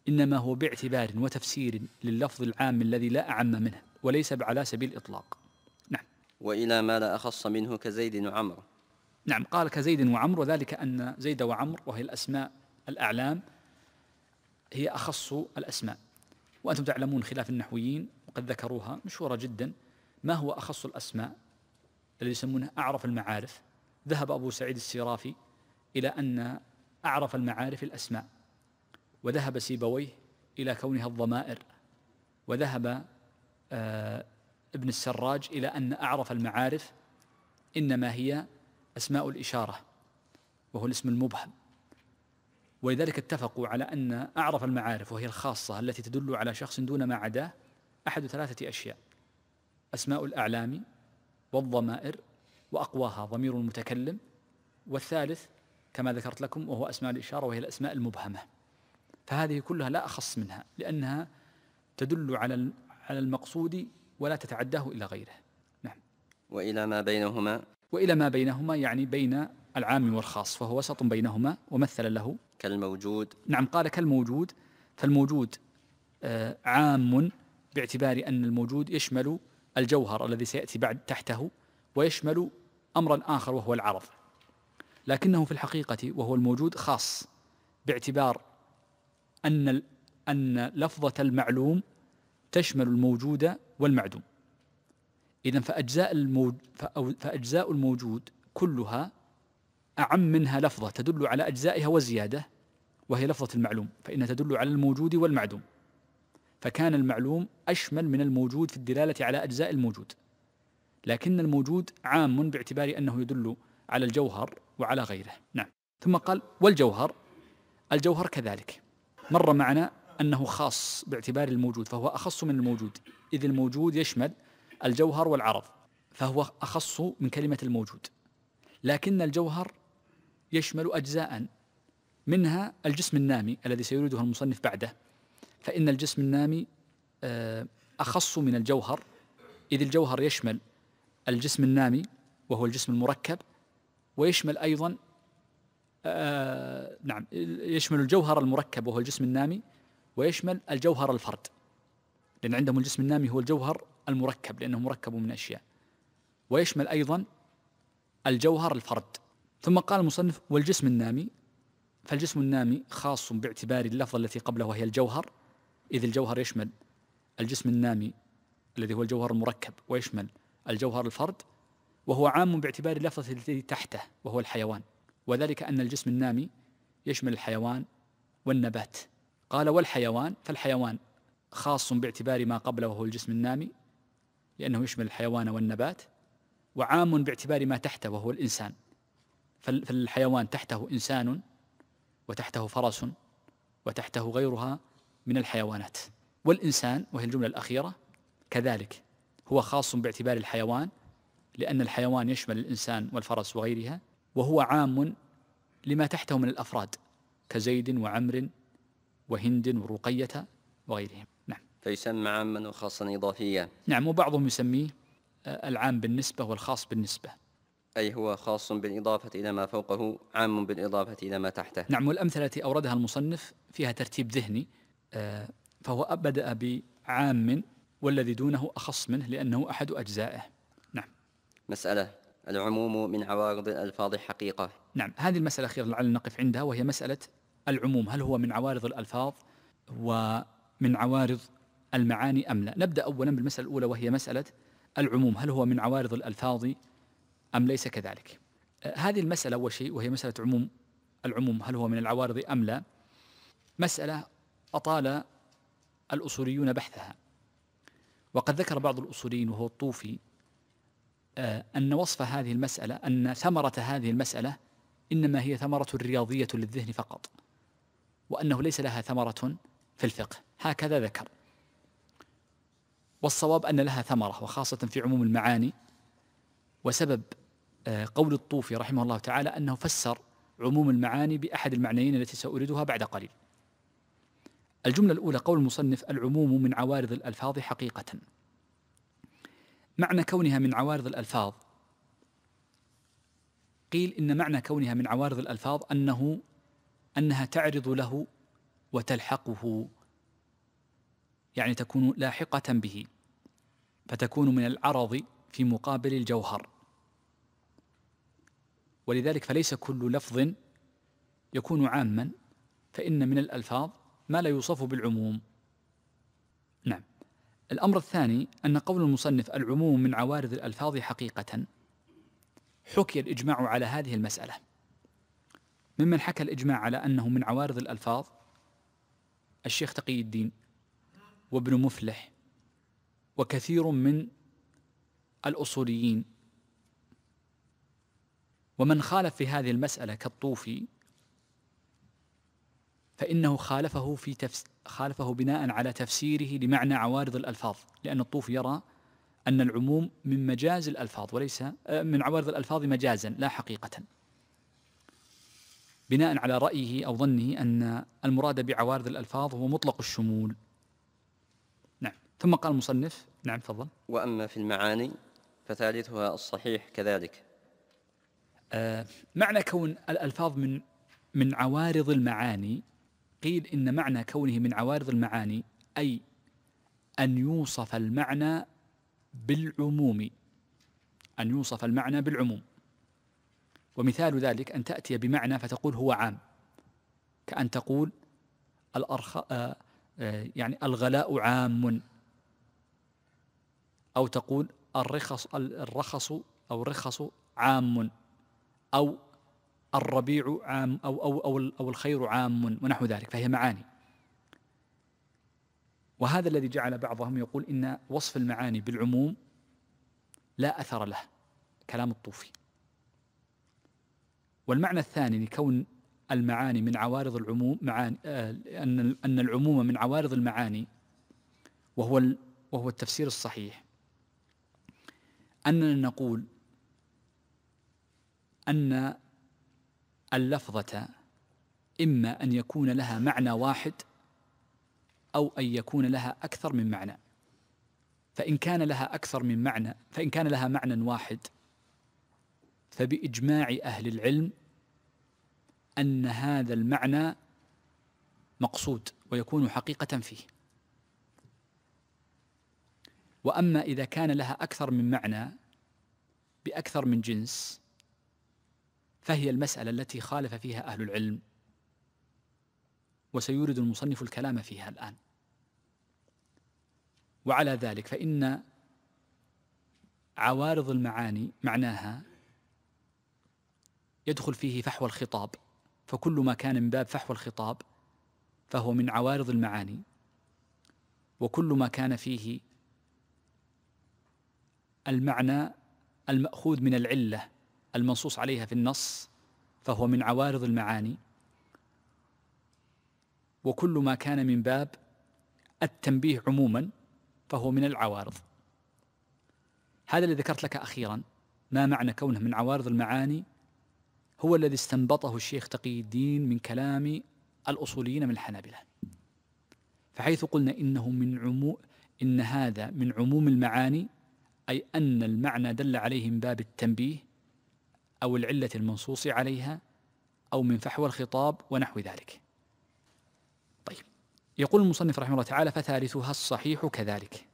إنما هو باعتبار وتفسير لللفظ العام الذي لا أعم منه وليس على سبيل الإطلاق نعم وإلى ما لا أخص منه كزيد وعمر نعم قال كزيد وعمر وذلك أن زيد وعمر وهي الأسماء الأعلام هي أخص الأسماء وأنتم تعلمون خلاف النحويين وقد ذكروها مشهورة جدا ما هو أخص الأسماء الذي يسمونه أعرف المعارف ذهب أبو سعيد السرافي إلى أن أعرف المعارف الأسماء وذهب سيبويه إلى كونها الضمائر وذهب آه، ابن السراج إلى أن أعرف المعارف إنما هي أسماء الإشارة وهو الاسم المبهم ولذلك اتفقوا على أن أعرف المعارف وهي الخاصة التي تدل على شخص دون ما عداه أحد ثلاثة أشياء أسماء الأعلام والضمائر وأقواها ضمير المتكلم والثالث كما ذكرت لكم وهو أسماء الإشارة وهي الأسماء المبهمة فهذه كلها لا أخص منها لأنها تدل على على المقصود ولا تتعداه إلى غيره نعم وإلى ما بينهما وإلى ما بينهما يعني بين العام والخاص فهو وسط بينهما ومثل له كالموجود نعم قال كالموجود فالموجود آه، عام باعتبار أن الموجود يشمل الجوهر الذي سيأتي بعد تحته ويشمل أمرا آخر وهو العرض لكنه في الحقيقة وهو الموجود خاص باعتبار أن أن لفظة المعلوم تشمل الموجود والمعدوم إذا فأجزاء, الموج... فأجزاء الموجود كلها أعم منها لفظة تدل على أجزائها وزيادة وهي لفظة المعلوم فإنها تدل على الموجود والمعدوم فكان المعلوم أشمل من الموجود في الدلالة على أجزاء الموجود لكن الموجود عام باعتبار أنه يدل على الجوهر وعلى غيره نعم ثم قال والجوهر الجوهر كذلك مر معنا أنه خاص باعتبار الموجود فهو أخص من الموجود إذ الموجود يشمل الجوهر والعرض فهو أخص من كلمة الموجود لكن الجوهر يشمل أجزاء منها الجسم النامي الذي سيريده المصنف بعده فإن الجسم النامي آه، أخص من الجوهر إذ الجوهر يشمل الجسم النامي وهو الجسم المركب ويشمل أيضا آه نعم يشمل الجوهر المركب وهو الجسم النامي ويشمل الجوهر الفرد لأن عندهم الجسم النامي هو الجوهر المركب لأنه مركب من أشياء ويشمل أيضا الجوهر الفرد ثم قال المصنف والجسم النامي فالجسم النامي خاص باعتبار اللفظة التي قبله وهي الجوهر إذ الجوهر يشمل الجسم النامي الذي هو الجوهر المركب ويشمل الجوهر الفرد وهو عام باعتبار اللفظة التي تحته وهو الحيوان وذلك أن الجسم النامي يشمل الحيوان والنبات قال والحيوان فالحيوان خاص باعتبار ما قبله وهو الجسم النامي لأنه يشمل الحيوان والنبات وعام باعتبار ما تحته وهو الإنسان فالحيوان تحته إنسان وتحته فرس وتحته غيرها من الحيوانات والإنسان وهي الجملة الأخيرة كذلك هو خاص باعتبار الحيوان لأن الحيوان يشمل الإنسان والفرس وغيرها وهو عام لما تحته من الأفراد كزيد وعمر وهند ورقية وغيرهم نعم فيسمى عاما وخاصا إضافيا نعم وبعضهم يسميه آه، العام بالنسبة والخاص بالنسبة أي هو خاص بالإضافة إلى ما فوقه عام بالإضافة إلى ما تحته نعم والأمثلة التي أوردها المصنف فيها ترتيب ذهني آه، فهو بدأ بعام والذي دونه أخص منه لأنه أحد أجزائه نعم مسألة العموم من عوارض الألفاظ حقيقة نعم هذه المسألة أخيرا لعل نقف عندها وهي مسألة العموم هل هو من عوارض الألفاظ ومن عوارض المعاني أم لا نبدأ أولا بالمسألة الأولى وهي مسألة العموم هل هو من عوارض الألفاظ أم ليس كذلك أه، هذه المسألة أول شيء وهي مسألة عموم العموم هل هو من العوارض أم لا مسألة أطال الأصوليون بحثها وقد ذكر بعض الأصوليين وهو الطوفي أه، أن وصف هذه المسألة أن ثمرة هذه المسألة إنما هي ثمرة رياضية للذهن فقط وأنه ليس لها ثمرة في الفقه هكذا ذكر والصواب أن لها ثمرة وخاصة في عموم المعاني وسبب آه، قول الطوفي رحمه الله تعالى أنه فسر عموم المعاني بأحد المعنيين التي سأوردها بعد قليل الجملة الأولى قول المصنف العموم من عوارض الألفاظ حقيقة معنى كونها من عوارض الألفاظ قيل إن معنى كونها من عوارض الألفاظ أنه انها تعرض له وتلحقه يعني تكون لاحقه به فتكون من العرض في مقابل الجوهر ولذلك فليس كل لفظ يكون عاما فان من الالفاظ ما لا يوصف بالعموم نعم الامر الثاني ان قول المصنف العموم من عوارض الالفاظ حقيقه حكي الاجماع على هذه المساله ممن حكى الإجماع على أنه من عوارض الألفاظ الشيخ تقي الدين وابن مفلح وكثير من الأصوليين ومن خالف في هذه المسألة كالطوفي فإنه خالفه في تفس خالفه بناء على تفسيره لمعنى عوارض الألفاظ لأن الطوفي يرى أن العموم من مجاز الألفاظ وليس آه، من عوارض الألفاظ مجازا لا حقيقة بناء على رأيه أو ظنه أن المراد بعوارض الألفاظ هو مطلق الشمول نعم ثم قال المصنف نعم تفضل وأما في المعاني فثالثها الصحيح كذلك آه معنى كون الألفاظ من من عوارض المعاني قيل إن معنى كونه من عوارض المعاني أي أن يوصف المعنى بالعموم أن يوصف المعنى بالعموم ومثال ذلك أن تأتي بمعنى فتقول هو عام كأن تقول الأرخ... آه، يعني الغلاء عام أو تقول الرخص الرخص أو الرخص عام أو الربيع عام أو أو أو, أو الخير عام ونحو ذلك فهي معاني وهذا الذي جعل بعضهم يقول إن وصف المعاني بالعموم لا أثر له كلام الطوفي والمعنى الثاني لكون المعاني من عوارض العموم معاني آه، أن أن العموم من عوارض المعاني وهو وهو التفسير الصحيح أننا نقول أن اللفظة إما أن يكون لها معنى واحد أو أن يكون لها أكثر من معنى فإن كان لها أكثر من معنى فإن كان لها معنى واحد فبإجماع أهل العلم أن هذا المعنى مقصود ويكون حقيقة فيه وأما إذا كان لها أكثر من معنى بأكثر من جنس فهي المسألة التي خالف فيها أهل العلم وسيورد المصنف الكلام فيها الآن وعلى ذلك فإن عوارض المعاني معناها يدخل فيه فحوى الخطاب فكل ما كان من باب فحوى الخطاب فهو من عوارض المعاني وكل ما كان فيه المعنى المأخوذ من العلة المنصوص عليها في النص فهو من عوارض المعاني وكل ما كان من باب التنبيه عموما فهو من العوارض هذا اللي ذكرت لك أخيرا ما معنى كونه من عوارض المعاني هو الذي استنبطه الشيخ تقي الدين من كلام الأصوليين من الحنابلة فحيث قلنا إنه من عمو إن هذا من عموم المعاني أي أن المعنى دل عليه من باب التنبيه أو العلة المنصوص عليها أو من فحوى الخطاب ونحو ذلك طيب يقول المصنف رحمه الله تعالى فثالثها الصحيح كذلك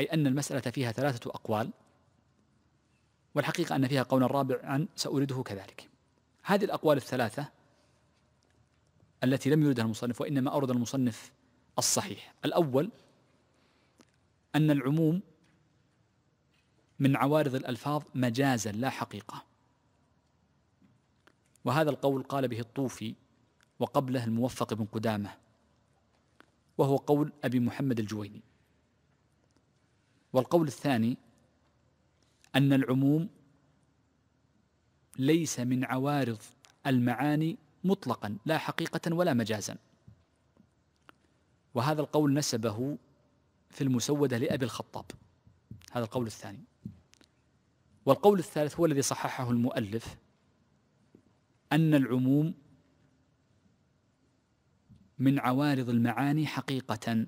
أي أن المسألة فيها ثلاثة أقوال والحقيقة أن فيها قولا رابعا سأورده كذلك هذه الأقوال الثلاثة التي لم يردها المصنف وإنما أورد المصنف الصحيح الأول أن العموم من عوارض الألفاظ مجازا لا حقيقة وهذا القول قال به الطوفي وقبله الموفق بن قدامة وهو قول أبي محمد الجويني والقول الثاني أن العموم ليس من عوارض المعاني مطلقا لا حقيقة ولا مجازا وهذا القول نسبه في المسودة لأبي الخطاب هذا القول الثاني والقول الثالث هو الذي صححه المؤلف أن العموم من عوارض المعاني حقيقة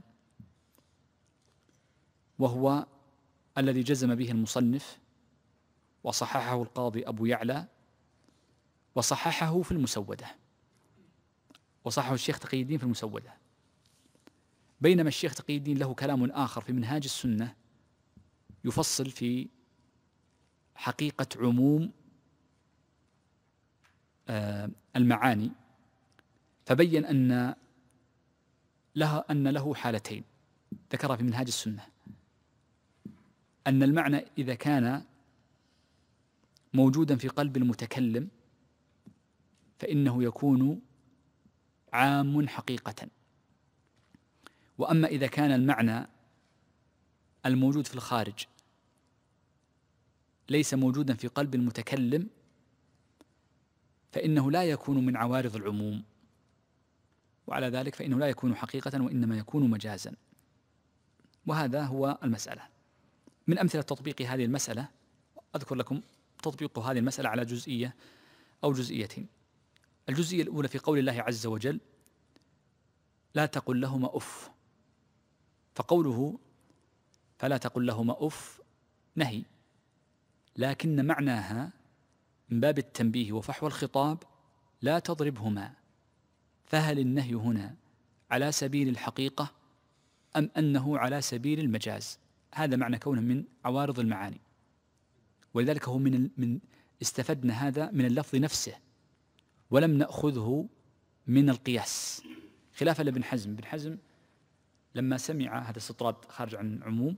وهو الذي جزم به المصنف وصححه القاضي أبو يعلى وصححه في المسودة وصححه الشيخ تقي الدين في المسودة بينما الشيخ تقي الدين له كلام آخر في منهاج السنة يفصل في حقيقة عموم آه، المعاني فبين أن لها أن له حالتين ذكرها في منهاج السنة أن المعنى إذا كان موجودا في قلب المتكلم فإنه يكون عام حقيقة وأما إذا كان المعنى الموجود في الخارج ليس موجودا في قلب المتكلم فإنه لا يكون من عوارض العموم وعلى ذلك فإنه لا يكون حقيقة وإنما يكون مجازا وهذا هو المسألة من أمثلة تطبيق هذه المسألة أذكر لكم تطبيق هذه المسألة على جزئية أو جزئيتين الجزئية الأولى في قول الله عز وجل لا تقل لهما أف فقوله فلا تقل لهما أف نهي لكن معناها من باب التنبيه وفحوى الخطاب لا تضربهما فهل النهي هنا على سبيل الحقيقة أم أنه على سبيل المجاز هذا معنى كونه من عوارض المعاني ولذلك هو من من استفدنا هذا من اللفظ نفسه ولم نأخذه من القياس خلافا لابن حزم ابن حزم لما سمع هذا استطراد خارج عن العموم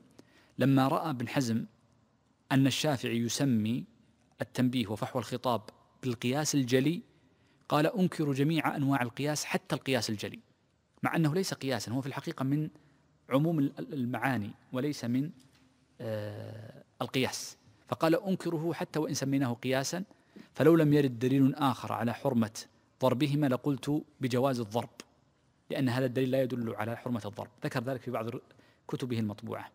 لما رأى ابن حزم أن الشافعي يسمي التنبيه وفحوى الخطاب بالقياس الجلي قال أنكر جميع أنواع القياس حتى القياس الجلي مع أنه ليس قياسا هو في الحقيقة من عموم المعاني وليس من آه، القياس فقال أنكره حتى وإن سميناه قياسا فلو لم يرد دليل آخر على حرمة ضربهما لقلت بجواز الضرب لأن هذا الدليل لا يدل على حرمة الضرب ذكر ذلك في بعض كتبه المطبوعة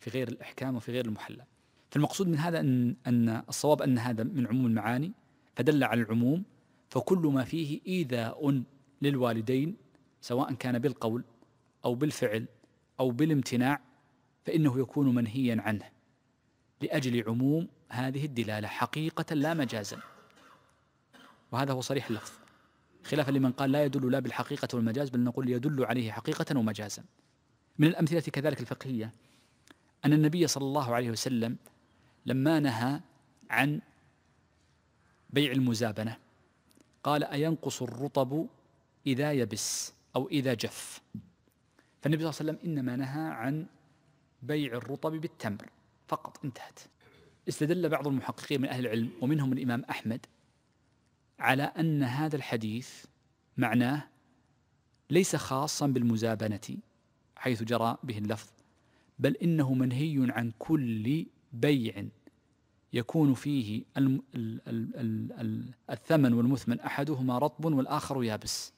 في غير الإحكام وفي غير المحلى فالمقصود من هذا أن, أن الصواب أن هذا من عموم المعاني فدل على العموم فكل ما فيه إيذاء للوالدين سواء كان بالقول أو بالفعل أو بالامتناع فإنه يكون منهيا عنه لأجل عموم هذه الدلالة حقيقة لا مجازا وهذا هو صريح اللفظ خلافا لمن قال لا يدل لا بالحقيقة والمجاز بل نقول يدل عليه حقيقة ومجازا من الأمثلة كذلك الفقهية أن النبي صلى الله عليه وسلم لما نهى عن بيع المزابنة قال أينقص الرطب إذا يبس أو إذا جف فالنبي صلى الله عليه وسلم إنما نهى عن بيع الرطب بالتمر فقط انتهت استدل بعض المحققين من أهل العلم ومنهم الإمام أحمد على أن هذا الحديث معناه ليس خاصا بالمزابنة حيث جرى به اللفظ بل إنه منهي عن كل بيع يكون فيه الم... ال... ال... ال... الثمن والمثمن أحدهما رطب والآخر يابس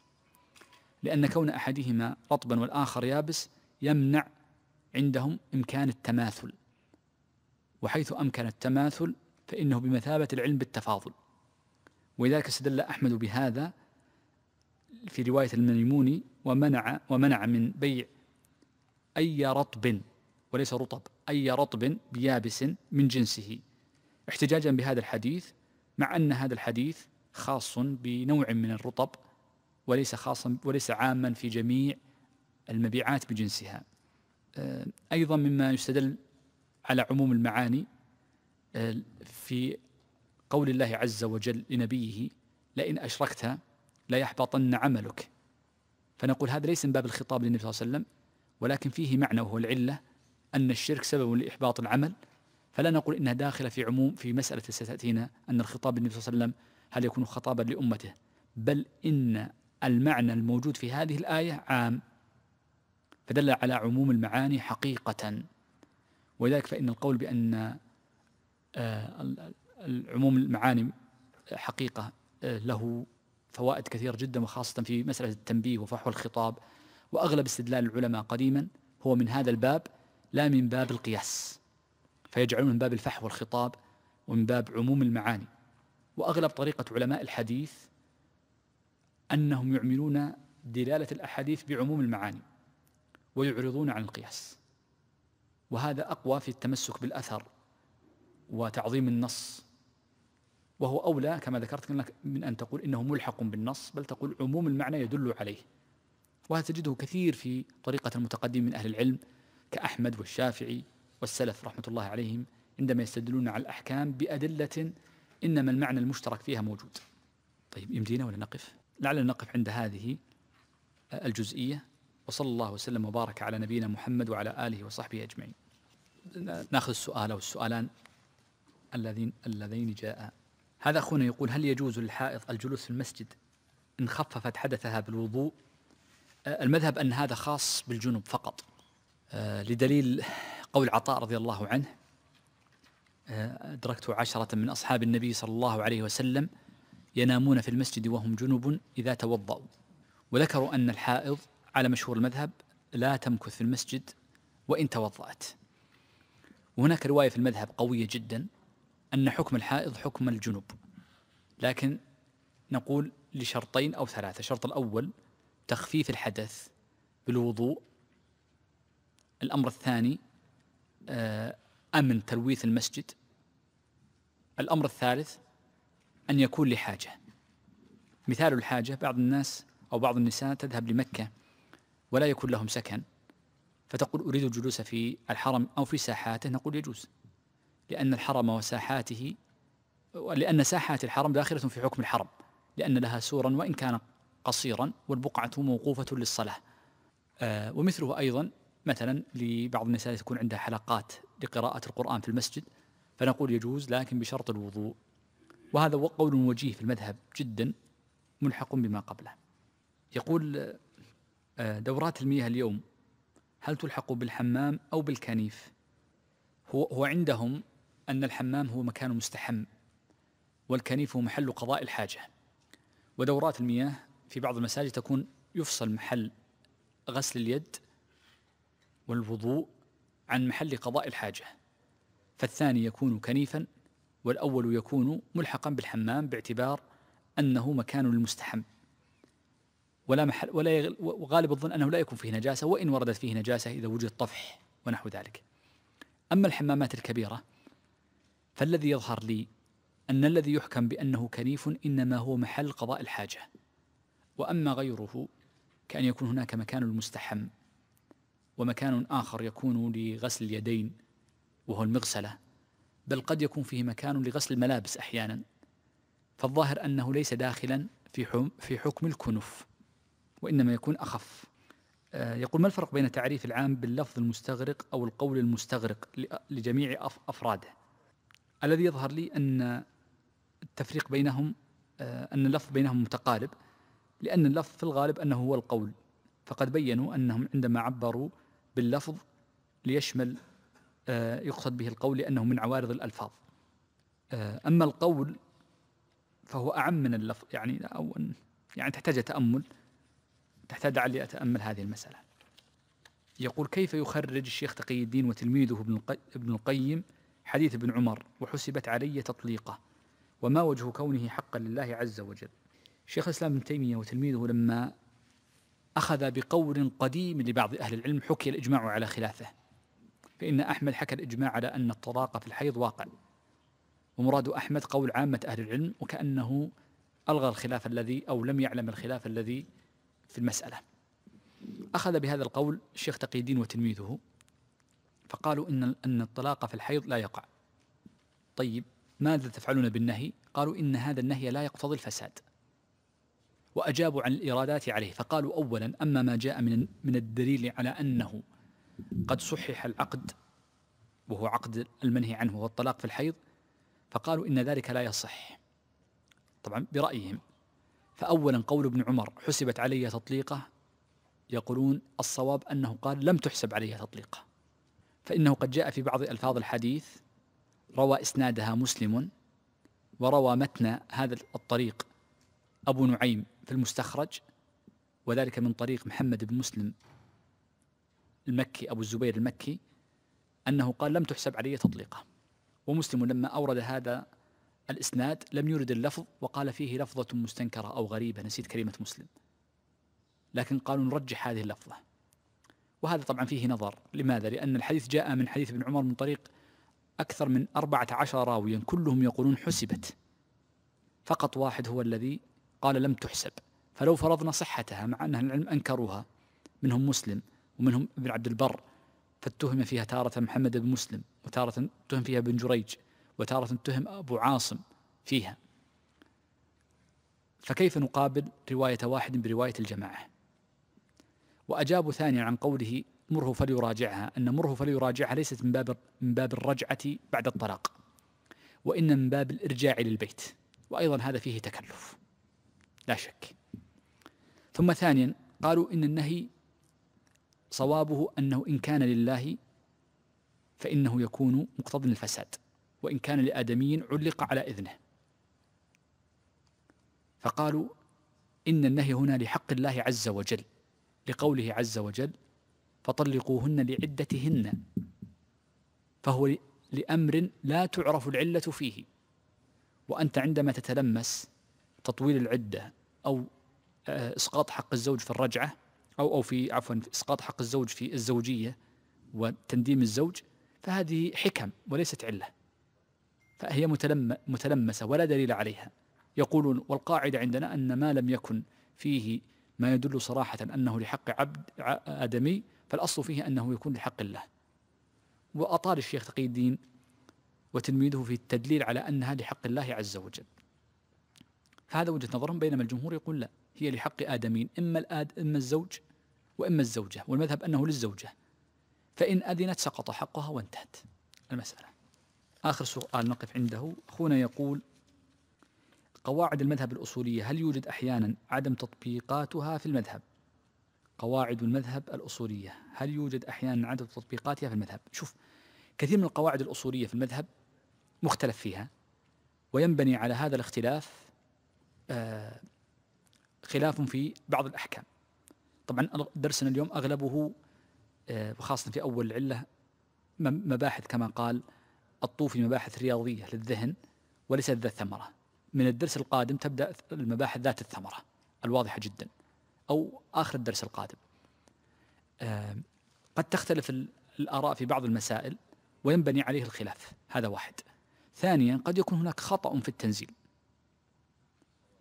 لأن كون أحدهما رطبا والآخر يابس يمنع عندهم إمكان التماثل وحيث أمكن التماثل فإنه بمثابة العلم بالتفاضل ولذلك استدل أحمد بهذا في رواية الميموني ومنع ومنع من بيع أي رطب وليس رطب أي رطب بيابس من جنسه احتجاجا بهذا الحديث مع أن هذا الحديث خاص بنوع من الرطب وليس خاصا وليس عاما في جميع المبيعات بجنسها أيضا مما يستدل على عموم المعاني آه، في قول الله عز وجل لنبيه لئن أشركت ليحبطن عملك فنقول هذا ليس من باب الخطاب للنبي صلى الله عليه وسلم ولكن فيه معنى وهو العلة أن الشرك سبب لإحباط العمل فلا نقول إنها داخلة في عموم في مسألة ستأتينا أن الخطاب للنبي صلى الله عليه وسلم هل يكون خطابا لأمته بل إن المعنى الموجود في هذه الآية عام فدل على عموم المعاني حقيقة ولذلك فإن القول بأن آه، العموم المعاني آه، حقيقة آه، له فوائد كثيرة جدا وخاصة في مسألة التنبيه وفحوى الخطاب وأغلب استدلال العلماء قديما هو من هذا الباب لا من باب القياس فيجعلون من باب الفحوى والخطاب ومن باب عموم المعاني وأغلب طريقة علماء الحديث أنهم يعملون دلالة الأحاديث بعموم المعاني ويعرضون عن القياس وهذا أقوى في التمسك بالأثر وتعظيم النص وهو أولى كما ذكرت من أن تقول إنه ملحق بالنص بل تقول عموم المعنى يدل عليه وهذا تجده كثير في طريقة المتقدمين من أهل العلم كأحمد والشافعي والسلف رحمة الله عليهم عندما يستدلون على الأحكام بأدلة إنما المعنى المشترك فيها موجود طيب يمدينا ولا نقف لعلنا نقف عند هذه الجزئية وصلى الله وسلم وبارك على نبينا محمد وعلى آله وصحبه أجمعين ناخذ السؤال أو السؤالان اللذين, اللذين جاء هذا أخونا يقول هل يجوز للحائض الجلوس في المسجد إن خففت حدثها بالوضوء آه، المذهب أن هذا خاص بالجنوب فقط آه، لدليل قول عطاء رضي الله عنه آه، أدركت عشرة من أصحاب النبي صلى الله عليه وسلم ينامون في المسجد وهم جنب إذا توضأوا وذكروا أن الحائض على مشهور المذهب لا تمكث في المسجد وإن توضأت وهناك رواية في المذهب قوية جدا أن حكم الحائض حكم الجنوب لكن نقول لشرطين أو ثلاثة الشرط الأول تخفيف الحدث بالوضوء الأمر الثاني آه، أمن تلويث المسجد الأمر الثالث أن يكون لحاجة مثال الحاجة بعض الناس أو بعض النساء تذهب لمكة ولا يكون لهم سكن فتقول أريد الجلوس في الحرم أو في ساحاته نقول يجوز لأن الحرم وساحاته لأن ساحات الحرم داخلة في حكم الحرم لأن لها سورا وإن كان قصيرا والبقعة موقوفة للصلاة آه ومثله أيضا مثلا لبعض النساء تكون عندها حلقات لقراءة القرآن في المسجد فنقول يجوز لكن بشرط الوضوء وهذا قول وجيه في المذهب جدا ملحق بما قبله يقول آه، دورات المياه اليوم هل تلحق بالحمام أو بالكنيف هو, هو عندهم أن الحمام هو مكان مستحم والكنيف هو محل قضاء الحاجة ودورات المياه في بعض المساجد تكون يفصل محل غسل اليد والوضوء عن محل قضاء الحاجة فالثاني يكون كنيفا والأول يكون ملحقا بالحمام باعتبار أنه مكان المستحم ولا محل ولا يغل وغالب الظن انه لا يكون فيه نجاسه وان وردت فيه نجاسه اذا وجد طفح ونحو ذلك. اما الحمامات الكبيره فالذي يظهر لي ان الذي يحكم بانه كنيف انما هو محل قضاء الحاجه. واما غيره كان يكون هناك مكان المستحم ومكان اخر يكون لغسل اليدين وهو المغسله بل قد يكون فيه مكان لغسل الملابس احيانا فالظاهر انه ليس داخلا في في حكم الكنف وإنما يكون أخف آه، يقول ما الفرق بين تعريف العام باللفظ المستغرق أو القول المستغرق لجميع أفراده الذي يظهر لي أن التفريق بينهم آه، أن اللفظ بينهم متقارب لأن اللفظ في الغالب أنه هو القول فقد بينوا أنهم عندما عبروا باللفظ ليشمل آه، يقصد به القول لأنه من عوارض الألفاظ أما القول فهو أعم من اللفظ يعني أو يعني تحتاج تأمل تحتاج لعلي أتأمل هذه المسألة يقول كيف يخرج الشيخ تقي الدين وتلميذه ابن القيم حديث ابن عمر وحسبت علي تطليقه وما وجه كونه حقا لله عز وجل شيخ الإسلام ابن تيمية وتلميذه لما أخذ بقول قديم لبعض أهل العلم حكي الإجماع على خلافه فإن أحمد حكى الإجماع على أن الطلاق في الحيض واقع ومراد أحمد قول عامة أهل العلم وكأنه ألغى الخلاف الذي أو لم يعلم الخلاف الذي في المسألة أخذ بهذا القول الشيخ تقي الدين وتلميذه فقالوا إن أن الطلاق في الحيض لا يقع طيب ماذا تفعلون بالنهي قالوا إن هذا النهي لا يقتضي الفساد وأجابوا عن الإرادات عليه فقالوا أولا أما ما جاء من من الدليل على أنه قد صحح العقد وهو عقد المنهي عنه والطلاق في الحيض فقالوا إن ذلك لا يصح طبعا برأيهم فأولا قول ابن عمر حسبت علي تطليقة يقولون الصواب أنه قال لم تحسب علي تطليقة فإنه قد جاء في بعض ألفاظ الحديث روى إسنادها مسلم وروى متن هذا الطريق أبو نعيم في المستخرج وذلك من طريق محمد بن مسلم المكي أبو الزبير المكي أنه قال لم تحسب علي تطليقة ومسلم لما أورد هذا الإسناد لم يرد اللفظ وقال فيه لفظة مستنكرة أو غريبة نسيت كلمة مسلم لكن قالوا نرجح هذه اللفظة وهذا طبعا فيه نظر لماذا؟ لأن الحديث جاء من حديث ابن عمر من طريق أكثر من أربعة عشر راويا كلهم يقولون حسبت فقط واحد هو الذي قال لم تحسب فلو فرضنا صحتها مع أن العلم أنكروها منهم مسلم ومنهم ابن عبد البر فاتهم فيها تارة محمد بن مسلم وتارة اتهم فيها ابن جريج وتارة اتهم أبو عاصم فيها فكيف نقابل رواية واحد برواية الجماعة وأجابوا ثانيا عن قوله مره فليراجعها أن مره فليراجعها ليست من باب من باب الرجعة بعد الطلاق وإن من باب الإرجاع للبيت وأيضا هذا فيه تكلف لا شك ثم ثانيا قالوا إن النهي صوابه أنه إن كان لله فإنه يكون مقتضى الفساد وإن كان لآدمي علق على إذنه فقالوا إن النهي هنا لحق الله عز وجل لقوله عز وجل فطلقوهن لعدتهن فهو لأمر لا تعرف العلة فيه وأنت عندما تتلمس تطويل العدة أو آه، إسقاط حق الزوج في الرجعة أو أو في عفوا إسقاط حق الزوج في الزوجية وتنديم الزوج فهذه حكم وليست عله فهي متلم متلمسة ولا دليل عليها يقولون والقاعدة عندنا أن ما لم يكن فيه ما يدل صراحة أنه لحق عبد آدمي فالأصل فيه أنه يكون لحق الله وأطال الشيخ تقي الدين وتلميذه في التدليل على أنها لحق الله عز وجل فهذا وجهة نظرهم بينما الجمهور يقول لا هي لحق آدمين إما, الآد إما الزوج وإما الزوجة والمذهب أنه للزوجة فإن أذنت سقط حقها وانتهت المسألة آخر سؤال نقف عنده أخونا يقول قواعد المذهب الأصولية هل يوجد أحيانا عدم تطبيقاتها في المذهب قواعد المذهب الأصولية هل يوجد أحيانا عدم تطبيقاتها في المذهب شوف كثير من القواعد الأصولية في المذهب مختلف فيها وينبني على هذا الاختلاف آه، خلاف في بعض الأحكام طبعا درسنا اليوم أغلبه آه، وخاصة في أول العلة مباحث كما قال الطوفي مباحث رياضية للذهن وليست ذات ثمرة من الدرس القادم تبدأ المباحث ذات الثمرة الواضحة جدا أو آخر الدرس القادم قد تختلف الآراء في بعض المسائل وينبني عليه الخلاف هذا واحد ثانيا قد يكون هناك خطأ في التنزيل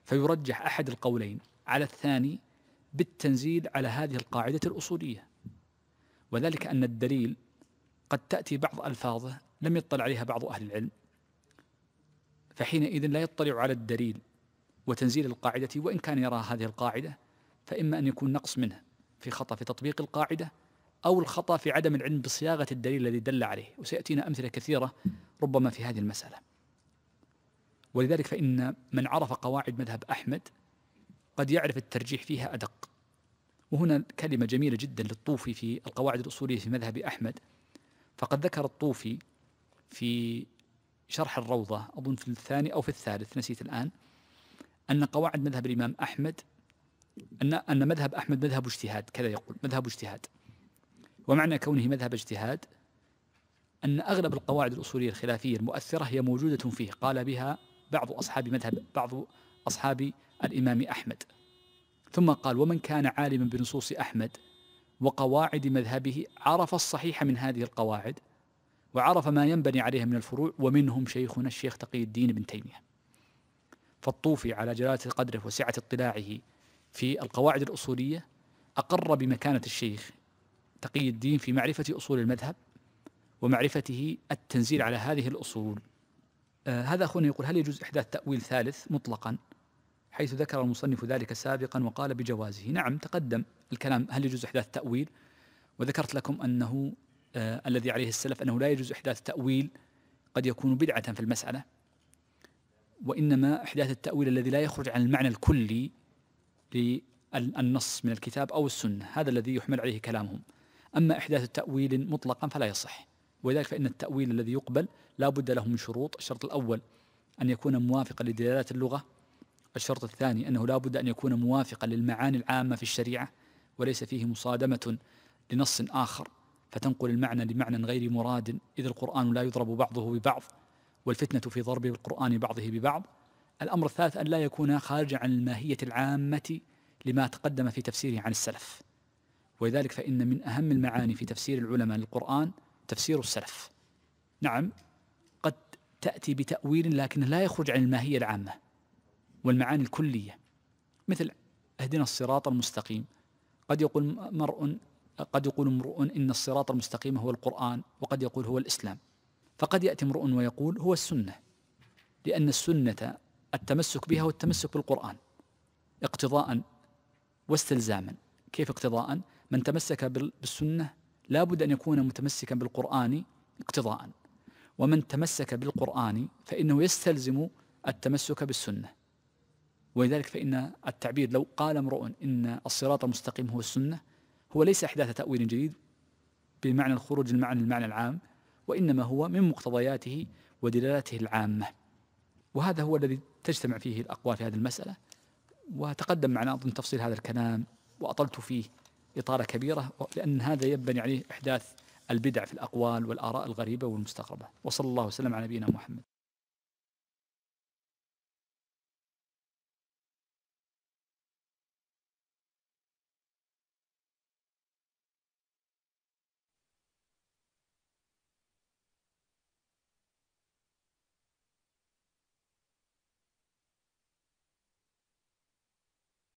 فيرجح أحد القولين على الثاني بالتنزيل على هذه القاعدة الأصولية وذلك أن الدليل قد تأتي بعض ألفاظه لم يطلع عليها بعض أهل العلم فحينئذ لا يطلع على الدليل وتنزيل القاعدة وإن كان يرى هذه القاعدة فإما أن يكون نقص منه في خطأ في تطبيق القاعدة أو الخطأ في عدم العلم بصياغة الدليل الذي دل عليه وسيأتينا أمثلة كثيرة ربما في هذه المسألة ولذلك فإن من عرف قواعد مذهب أحمد قد يعرف الترجيح فيها أدق وهنا كلمة جميلة جدا للطوفي في القواعد الأصولية في مذهب أحمد فقد ذكر الطوفي في شرح الروضة أظن في الثاني أو في الثالث نسيت الآن أن قواعد مذهب الإمام أحمد أن أن مذهب أحمد مذهب اجتهاد كذا يقول مذهب اجتهاد ومعنى كونه مذهب اجتهاد أن أغلب القواعد الأصولية الخلافية المؤثرة هي موجودة فيه قال بها بعض أصحاب مذهب بعض أصحاب الإمام أحمد ثم قال ومن كان عالما بنصوص أحمد وقواعد مذهبه عرف الصحيح من هذه القواعد وعرف ما ينبني عليه من الفروع ومنهم شيخنا الشيخ تقي الدين بن تيمية فالطوفي على جلالة قدره وسعة اطلاعه في القواعد الأصولية أقر بمكانة الشيخ تقي الدين في معرفة أصول المذهب ومعرفته التنزيل على هذه الأصول آه هذا أخونا يقول هل يجوز إحداث تأويل ثالث مطلقا حيث ذكر المصنف ذلك سابقا وقال بجوازه نعم تقدم الكلام هل يجوز إحداث تأويل وذكرت لكم أنه آه الذي عليه السلف أنه لا يجوز إحداث تأويل قد يكون بدعة في المسألة وإنما إحداث التأويل الذي لا يخرج عن المعنى الكلي للنص من الكتاب أو السنة هذا الذي يحمل عليه كلامهم أما إحداث تأويل مطلقا فلا يصح ولذلك فإن التأويل الذي يقبل لا بد له من شروط الشرط الأول أن يكون موافقا لدلالات اللغة الشرط الثاني أنه لا بد أن يكون موافقا للمعاني العامة في الشريعة وليس فيه مصادمة لنص آخر فتنقل المعنى لمعنى غير مراد إذ القرآن لا يضرب بعضه ببعض والفتنة في ضرب القرآن بعضه ببعض الأمر الثالث أن لا يكون خارج عن الماهية العامة لما تقدم في تفسيره عن السلف ولذلك فإن من أهم المعاني في تفسير العلماء للقرآن تفسير السلف نعم قد تأتي بتأويل لكن لا يخرج عن الماهية العامة والمعاني الكلية مثل اهدنا الصراط المستقيم قد يقول مرء قد يقول امرؤ إن الصراط المستقيم هو القرآن وقد يقول هو الإسلام فقد يأتي امرؤ ويقول هو السنة لأن السنة التمسك بها والتمسك بالقرآن اقتضاء واستلزاما كيف اقتضاء من تمسك بالسنة لا بد أن يكون متمسكا بالقرآن اقتضاء ومن تمسك بالقرآن فإنه يستلزم التمسك بالسنة ولذلك فإن التعبير لو قال امرؤ إن الصراط المستقيم هو السنة هو ليس إحداث تأويل جديد بمعنى الخروج المعنى المعنى العام وإنما هو من مقتضياته ودلالته العامة وهذا هو الذي تجتمع فيه الأقوال في هذه المسألة وتقدم معنا أظن تفصيل هذا الكلام وأطلت فيه إطارة كبيرة لأن هذا يبني عليه إحداث البدع في الأقوال والآراء الغريبة والمستقربة وصلى الله وسلم على نبينا محمد